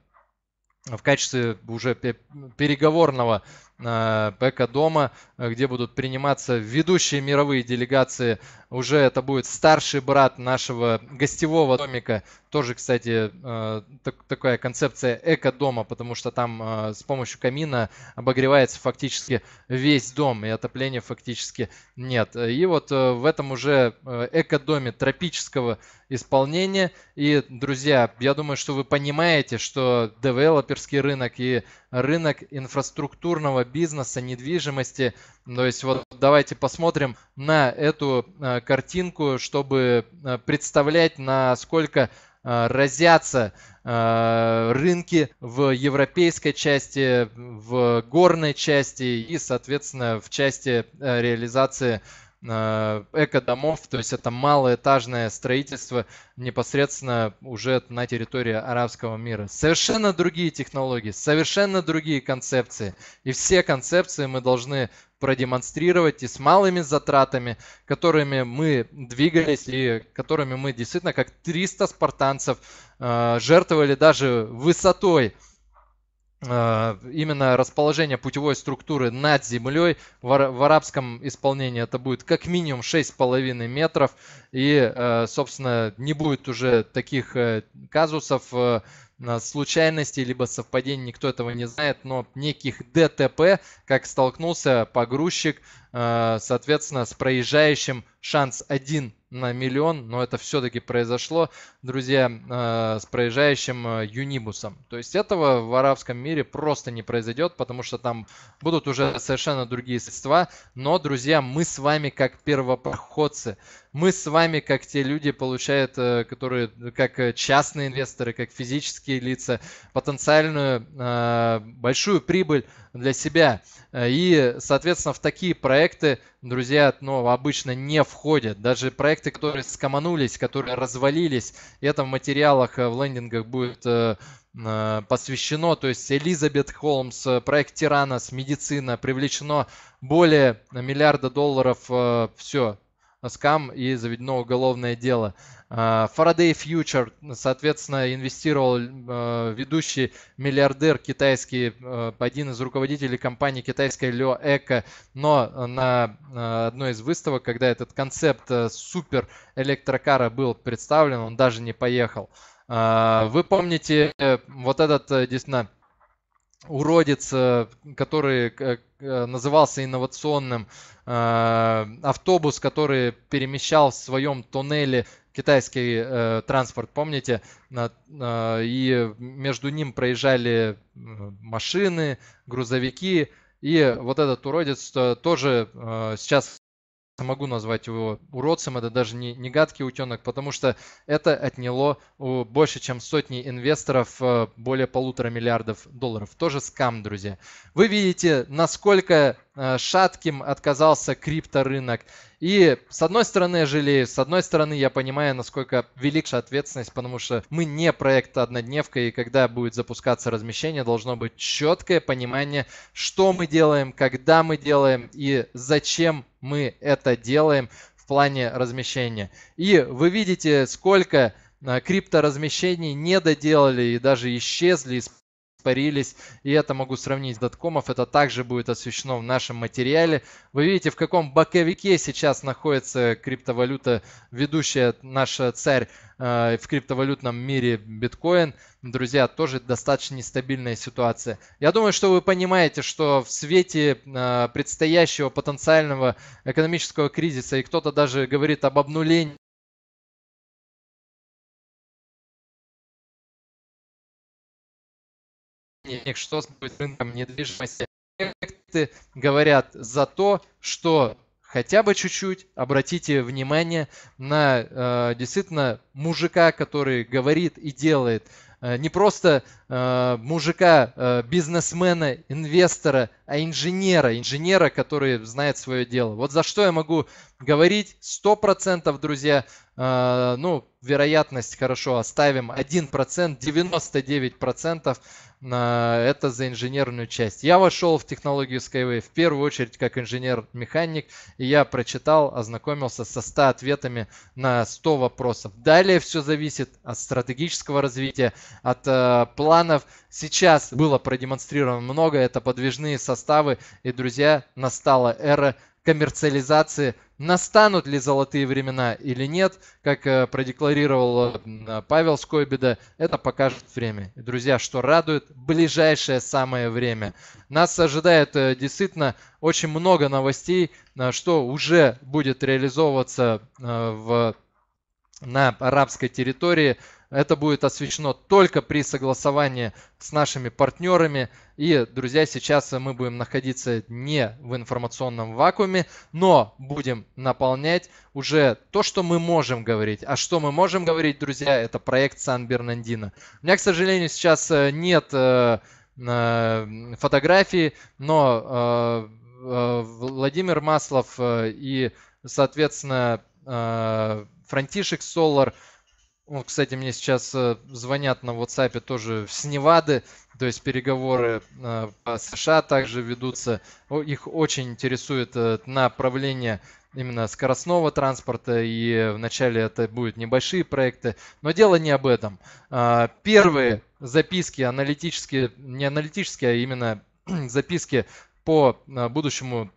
в качестве уже переговорного Э, Бека дома, э, где будут приниматься ведущие мировые делегации. Уже это будет старший брат нашего гостевого домика. Тоже, кстати, э, так, такая концепция эко-дома, потому что там с помощью камина обогревается фактически весь дом, и отопления фактически нет. И вот в этом уже эко-доме тропического исполнения. И, друзья, я думаю, что вы понимаете, что девелоперский рынок и рынок инфраструктурного бизнеса, недвижимости. То есть вот давайте посмотрим на эту э, картинку, чтобы э, представлять, насколько э, разятся рынки в европейской части, в горной части и, соответственно, в части реализации Э, эко-домов, то есть это малоэтажное строительство непосредственно уже на территории арабского мира. Совершенно другие технологии, совершенно другие концепции. И все концепции мы должны продемонстрировать и с малыми затратами, которыми мы двигались и которыми мы действительно как 300 спартанцев э, жертвовали даже высотой а, именно расположение путевой структуры над землей. В арабском исполнении это будет как минимум 6,5 метров. И, а, собственно, не будет уже таких э, казусов, э, а, случайностей, либо совпадений, никто этого не знает, но неких ДТП, как столкнулся погрузчик Э, соответственно, с проезжающим шанс 1 на миллион, но это все-таки произошло, друзья, э, с проезжающим э, Юнибусом. То есть этого в арабском мире просто не произойдет, потому что там будут уже совершенно другие средства. Но, друзья, мы с вами как первопроходцы, мы с вами как те люди, получают, которые как частные инвесторы, как физические лица, потенциальную большую прибыль для себя. Э, и, соответственно, в такие проекты, друзья, ну, обычно не входят. Даже проекты, которые скоманулись, которые развалились, это в материалах, э, в лендингах будет э, посвящено, то есть Элизабет Холмс, проект Тиранос, медицина, привлечено более миллиарда долларов, все, скам и заведено уголовное дело. А, Фарадей Фьючер, соответственно, инвестировал а, ведущий миллиардер китайский, а, один из руководителей компании китайской Лё Эко, но на одной из выставок, когда этот концепт супер электрокара был представлен, он даже не поехал. Вы помните э, вот этот э, действительно уродец, который э, э, назывался инновационным, э, автобус, который перемещал в своем туннеле китайский транспорт, помните, и между ним проезжали машины, грузовики, и вот этот уродец тоже сейчас могу назвать его уродцем, это даже не, не гадкий утенок, потому что это отняло у больше чем сотни инвесторов э, более полутора миллиардов долларов. Тоже скам, друзья. Вы видите, насколько Э, шатким отказался крипторынок. И с одной стороны я жалею, с одной стороны я понимаю, насколько велика ответственность, потому что мы не проект однодневка, и когда будет запускаться размещение, должно быть четкое понимание, что мы делаем, когда мы делаем и зачем мы это делаем в плане размещения. И вы видите, сколько э, крипторазмещений не доделали и даже исчезли из испарились. И это могу сравнить с доткомов. Это также будет освещено в нашем материале. Вы видите, в каком боковике сейчас находится криптовалюта, ведущая наша царь э, в криптовалютном мире биткоин. Друзья, тоже достаточно нестабильная ситуация. Я думаю, что вы понимаете, что в свете э, предстоящего потенциального экономического кризиса, и кто-то даже говорит об обнулении денег, что с рынком недвижимости. Эксперты говорят за то, что хотя бы чуть-чуть обратите внимание на э, действительно мужика, который говорит и делает. Э, не просто э, мужика, э, бизнесмена, инвестора, а инженера, инженера, который знает свое дело. Вот за что я могу говорить 100%, друзья, Э, ну, вероятность, хорошо, оставим 1%, 99% э, это за инженерную часть. Я вошел в технологию Skyway в первую очередь как инженер-механик, и я прочитал, ознакомился со 100 ответами на 100 вопросов. Далее все зависит от стратегического развития, от э, планов. Сейчас было продемонстрировано много, это подвижные составы, и, друзья, настала эра коммерциализации, настанут ли золотые времена или нет, как э, продекларировал э, Павел Скойбеда, это покажет время. И, друзья, что радует, ближайшее самое время. Нас ожидает э, действительно очень много новостей, что уже будет реализовываться в на арабской территории это будет освещено только при согласовании с нашими партнерами. И, друзья, сейчас мы будем находиться не в информационном вакууме, но будем наполнять уже то, что мы можем говорить. А что мы можем говорить, друзья, это проект Сан-Бернандино. У меня, к сожалению, сейчас э, нет э, э, фотографии, но Владимир Маслов и, соответственно, Франтишек Солар – вот, кстати, мне сейчас э, звонят на WhatsApp тоже с Невады, то есть переговоры э, по США также ведутся. Их очень интересует э, направление именно скоростного транспорта, и вначале это будут небольшие проекты, но дело не об этом. А, первые записки аналитические, не аналитические, а именно записки по будущему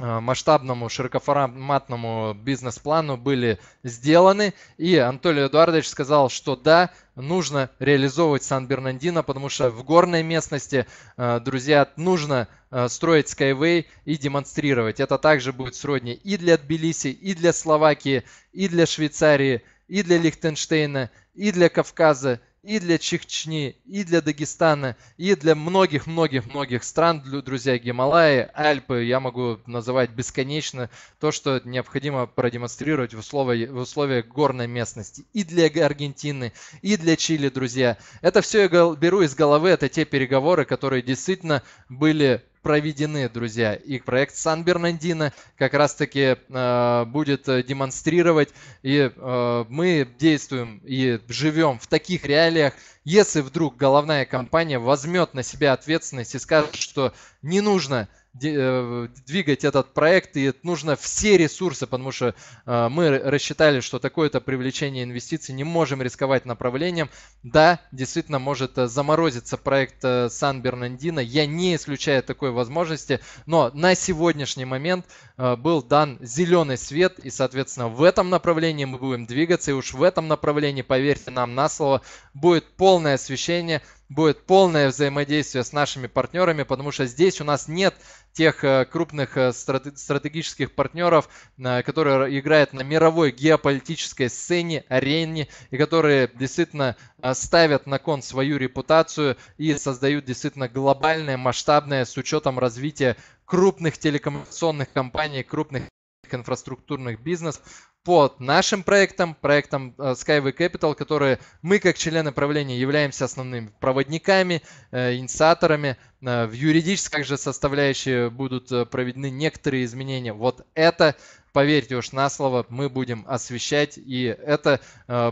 Э, масштабному широкоформатному бизнес-плану были сделаны. И Анатолий Эдуардович сказал, что да, нужно реализовывать Сан-Бернандино, потому что в горной местности, э, друзья, нужно э, строить Skyway и демонстрировать. Это также будет сродни и для Тбилиси, и для Словакии, и для Швейцарии, и для Лихтенштейна, и для Кавказа, и для Чечни, и для Дагестана, и для многих-многих-многих стран, друзья, Гималаи, Альпы, я могу называть бесконечно то, что необходимо продемонстрировать в, условии, в условиях горной местности, и для Аргентины, и для Чили, друзья. Это все я беру из головы, это те переговоры, которые действительно были проведены, друзья. И проект Сан-Бернандино как раз-таки э, будет э, демонстрировать. И э, мы действуем и живем в таких реалиях. Если вдруг головная компания возьмет на себя ответственность и скажет, что не нужно Э, двигать этот проект, и нужно все ресурсы, потому что э, мы рассчитали, что такое-то привлечение инвестиций, не можем рисковать направлением. Да, действительно может э, заморозиться проект Сан-Бернандино, я не исключаю такой возможности, но на сегодняшний момент был дан зеленый свет, и, соответственно, в этом направлении мы будем двигаться, и уж в этом направлении, поверьте нам на слово, будет полное освещение – будет полное взаимодействие с нашими партнерами, потому что здесь у нас нет тех э, крупных э, стратегических партнеров, э, которые играют на мировой геополитической сцене, арене, и которые действительно ставят на кон свою репутацию и создают действительно глобальное, масштабное с учетом развития крупных телекоммуникационных компаний, крупных инфраструктурных бизнесов под нашим проектом, проектом э, Skyway Capital, которые мы как члены правления являемся основными проводниками, э, инициаторами. Э, в юридической же составляющей будут проведены некоторые изменения. Вот это поверьте уж на слово, мы будем освещать, и это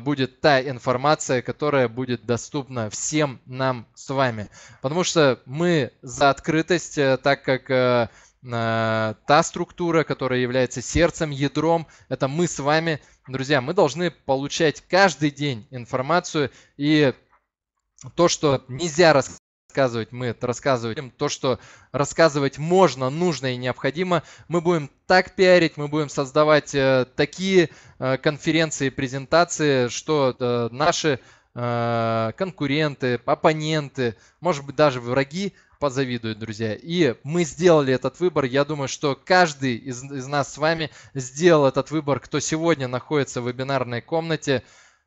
будет та информация, которая будет доступна всем нам с вами. Потому что мы за открытость, так как Э, та структура, которая является сердцем, ядром, это мы с вами. Друзья, мы должны получать каждый день информацию и то, что нельзя рассказывать, мы это рассказываем. То, что рассказывать можно, нужно и необходимо, мы будем так пиарить, мы будем создавать э, такие э, конференции, презентации, что э, наши э, конкуренты, оппоненты, может быть даже враги позавидуют, друзья. И мы сделали этот выбор. Я думаю, что каждый из, из нас с вами сделал этот выбор, кто сегодня находится в вебинарной комнате.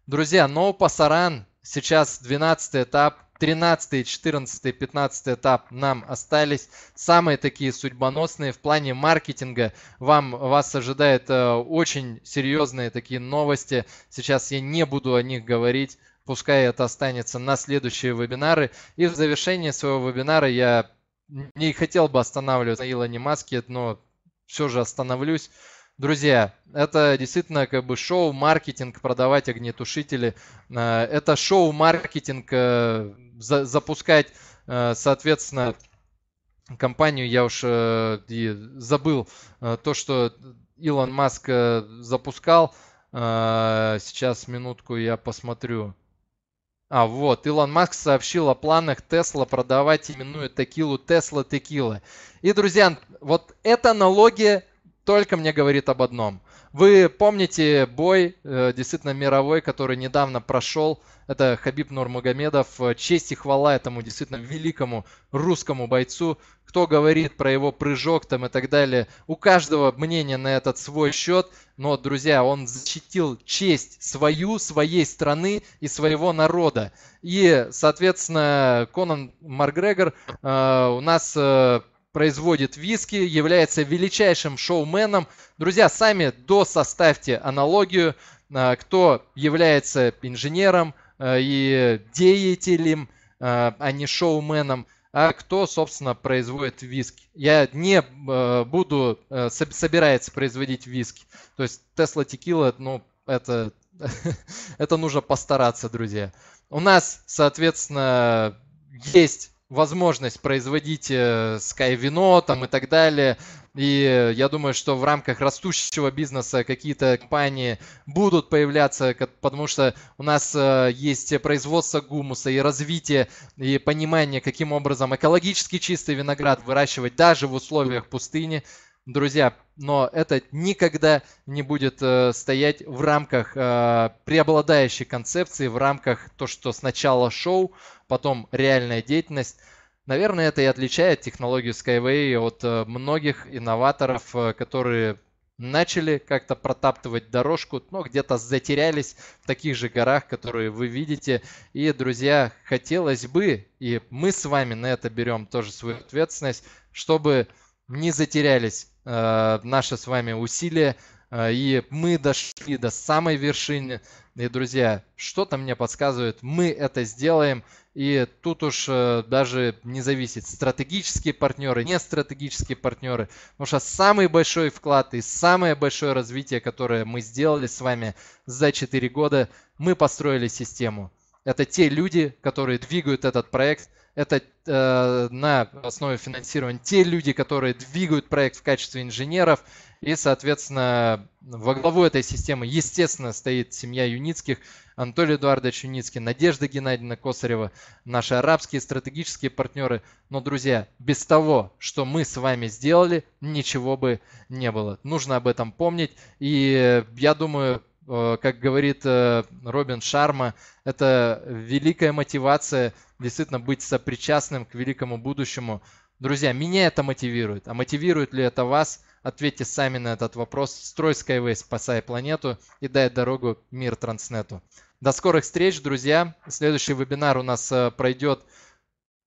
Друзья, No Пасаран сейчас 12 этап. 13, 14, 15 этап нам остались. Самые такие судьбоносные в плане маркетинга. Вам, вас ожидает э, очень серьезные такие новости. Сейчас я не буду о них говорить пускай это останется на следующие вебинары. И в завершении своего вебинара я не хотел бы останавливать на Илоне Маске, но все же остановлюсь. Друзья, это действительно как бы шоу-маркетинг, продавать огнетушители. Э, это шоу-маркетинг, э, запускать, э, соответственно, компанию. Я уж и забыл то, что Илон Маск запускал. Сейчас минутку я посмотрю. А, вот, Илон Маск сообщил о планах Тесла продавать именную текилу Тесла Текила. И, друзья, вот эта аналогия только мне говорит об одном. Вы помните бой, э, действительно мировой, который недавно прошел. Это Хабиб Нурмагомедов. Э, честь и хвала этому действительно великому русскому бойцу. Кто говорит про его прыжок там и так далее. У каждого мнение на этот свой счет. Но, друзья, он защитил честь свою, своей страны и своего народа. И, соответственно, Конан Маргрегор э, у нас э, производит виски, является величайшим шоуменом. Друзья, сами досоставьте аналогию, э, кто является инженером э, и деятелем, э, а не шоуменом, а кто, собственно, производит виски. Я не буду, собирается производить виски. То есть Tesla Tequila, ну, это, это нужно постараться, друзья. У нас, соответственно, есть возможность производить скай-вино э, там и так далее. И э, я думаю, что в рамках растущего бизнеса какие-то компании будут появляться, потому что у нас э, есть производство гумуса и развитие, и понимание, каким образом экологически чистый виноград выращивать даже в условиях пустыни – друзья, но это никогда не будет э, стоять в рамках э, преобладающей концепции, в рамках то, что сначала шоу, потом реальная деятельность. Наверное, это и отличает технологию Skyway от э, многих инноваторов, которые начали как-то протаптывать дорожку, но где-то затерялись в таких же горах, которые вы видите. И, друзья, хотелось бы, и мы с вами на это берем тоже свою ответственность, чтобы не затерялись э, наши с вами усилия, э, и мы дошли до самой вершины. И, друзья, что-то мне подсказывает, мы это сделаем, и тут уж э, даже не зависит, стратегические партнеры, не стратегические партнеры, потому что самый большой вклад и самое большое развитие, которое мы сделали с вами за 4 года, мы построили систему. Это те люди, которые двигают этот проект – это э, на основе финансирования те люди, которые двигают проект в качестве инженеров. И, соответственно, во главу этой системы, естественно, стоит семья Юницких, Анатолий Эдуардович Юницкий, Надежда Геннадьевна Косарева, наши арабские стратегические партнеры. Но, друзья, без того, что мы с вами сделали, ничего бы не было. Нужно об этом помнить. И э, я думаю, Э, как говорит э, Робин Шарма, это великая мотивация действительно быть сопричастным к великому будущему. Друзья, меня это мотивирует. А мотивирует ли это вас? Ответьте сами на этот вопрос. Строй Skyway, спасай планету и дай дорогу мир Транснету. До скорых встреч, друзья. Следующий вебинар у нас э, пройдет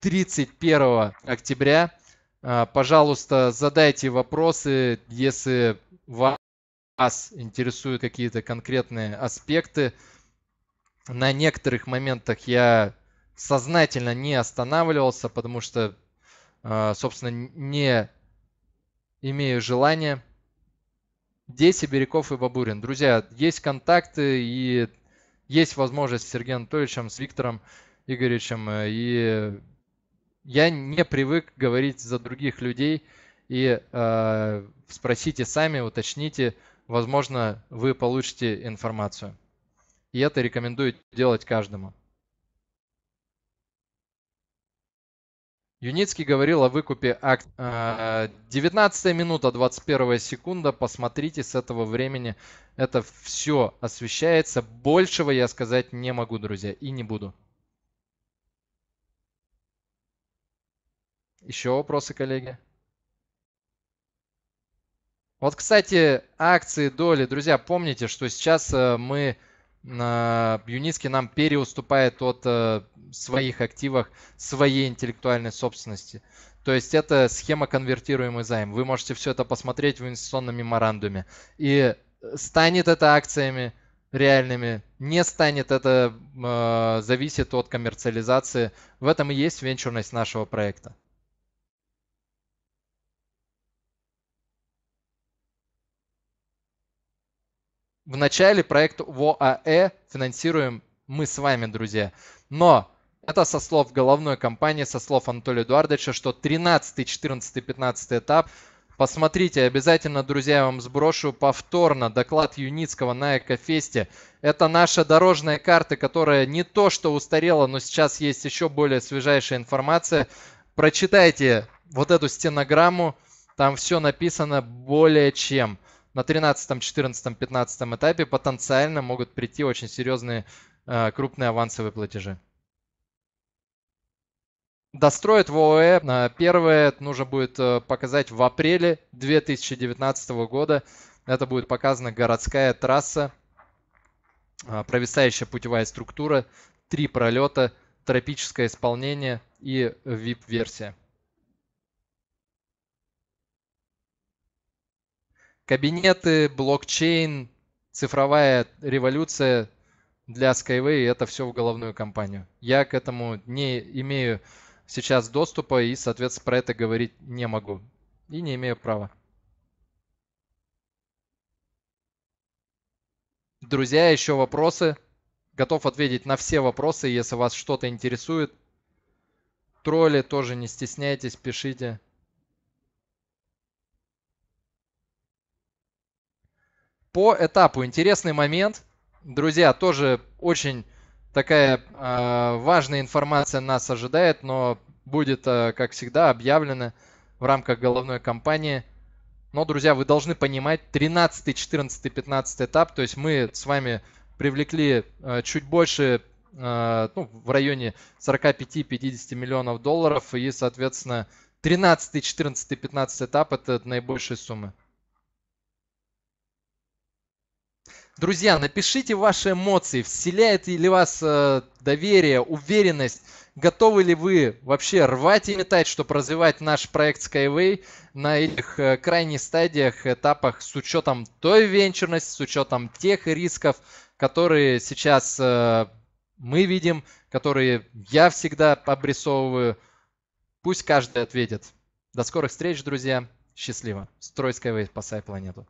31 октября. Пожалуйста, задайте вопросы, если вам вас интересуют какие-то конкретные аспекты. На некоторых моментах я сознательно не останавливался, потому что, э, собственно, не имею желания. Деси, Береков и Бабурин. Друзья, есть контакты и есть возможность с Сергеем Анатольевичем, с Виктором Игоревичем. Э, и я не привык говорить за других людей. И э, спросите сами, уточните, возможно, вы получите информацию. И это рекомендую делать каждому. Юницкий говорил о выкупе акций. Э, 19 минута 21 секунда. Посмотрите с этого времени. Это все освещается. Большего я сказать не могу, друзья, и не буду. Еще вопросы, коллеги? Вот, кстати, акции, доли. Друзья, помните, что сейчас э, мы... Юницкий нам переуступает от э, своих активов своей интеллектуальной собственности. То есть это схема конвертируемый займ. Вы можете все это посмотреть в инвестиционном меморандуме. И станет это акциями реальными, не станет это, э, зависит от коммерциализации. В этом и есть венчурность нашего проекта. в начале проект ВОАЭ финансируем мы с вами, друзья. Но это со слов головной компании, со слов Анатолия Эдуардовича, что 13, 14, 15 этап. Посмотрите, обязательно, друзья, я вам сброшу повторно доклад Юницкого на Экофесте. Это наша дорожная карта, которая не то что устарела, но сейчас есть еще более свежайшая информация. Прочитайте вот эту стенограмму, там все написано более чем на 13, 14, 15 этапе потенциально могут прийти очень серьезные э, крупные авансовые платежи. Достроит ВОЭ ООЭ первое нужно будет э, показать в апреле 2019 года. Это будет показана городская трасса, э, провисающая путевая структура, три пролета, тропическое исполнение и VIP-версия. кабинеты, блокчейн, цифровая революция для Skyway, это все в головную компанию. Я к этому не имею сейчас доступа и, соответственно, про это говорить не могу и не имею права. Друзья, еще вопросы? Готов ответить на все вопросы, если вас что-то интересует. Тролли тоже не стесняйтесь, пишите. по этапу интересный момент. Друзья, тоже очень такая э, важная информация нас ожидает, но будет, э, как всегда, объявлена в рамках головной кампании. Но, друзья, вы должны понимать, 13, 14, 15 этап, то есть мы с вами привлекли э, чуть больше, э, ну, в районе 45-50 миллионов долларов, и, соответственно, 13, 14, 15 этап – это наибольшие суммы. Друзья, напишите ваши эмоции, вселяет ли вас э, доверие, уверенность, готовы ли вы вообще рвать и метать, чтобы развивать наш проект Skyway на этих э, крайних стадиях, этапах с учетом той венчурности, с учетом тех рисков, которые сейчас э, мы видим, которые я всегда обрисовываю. Пусть каждый ответит. До скорых встреч, друзья. Счастливо. Строй Skyway, спасай планету.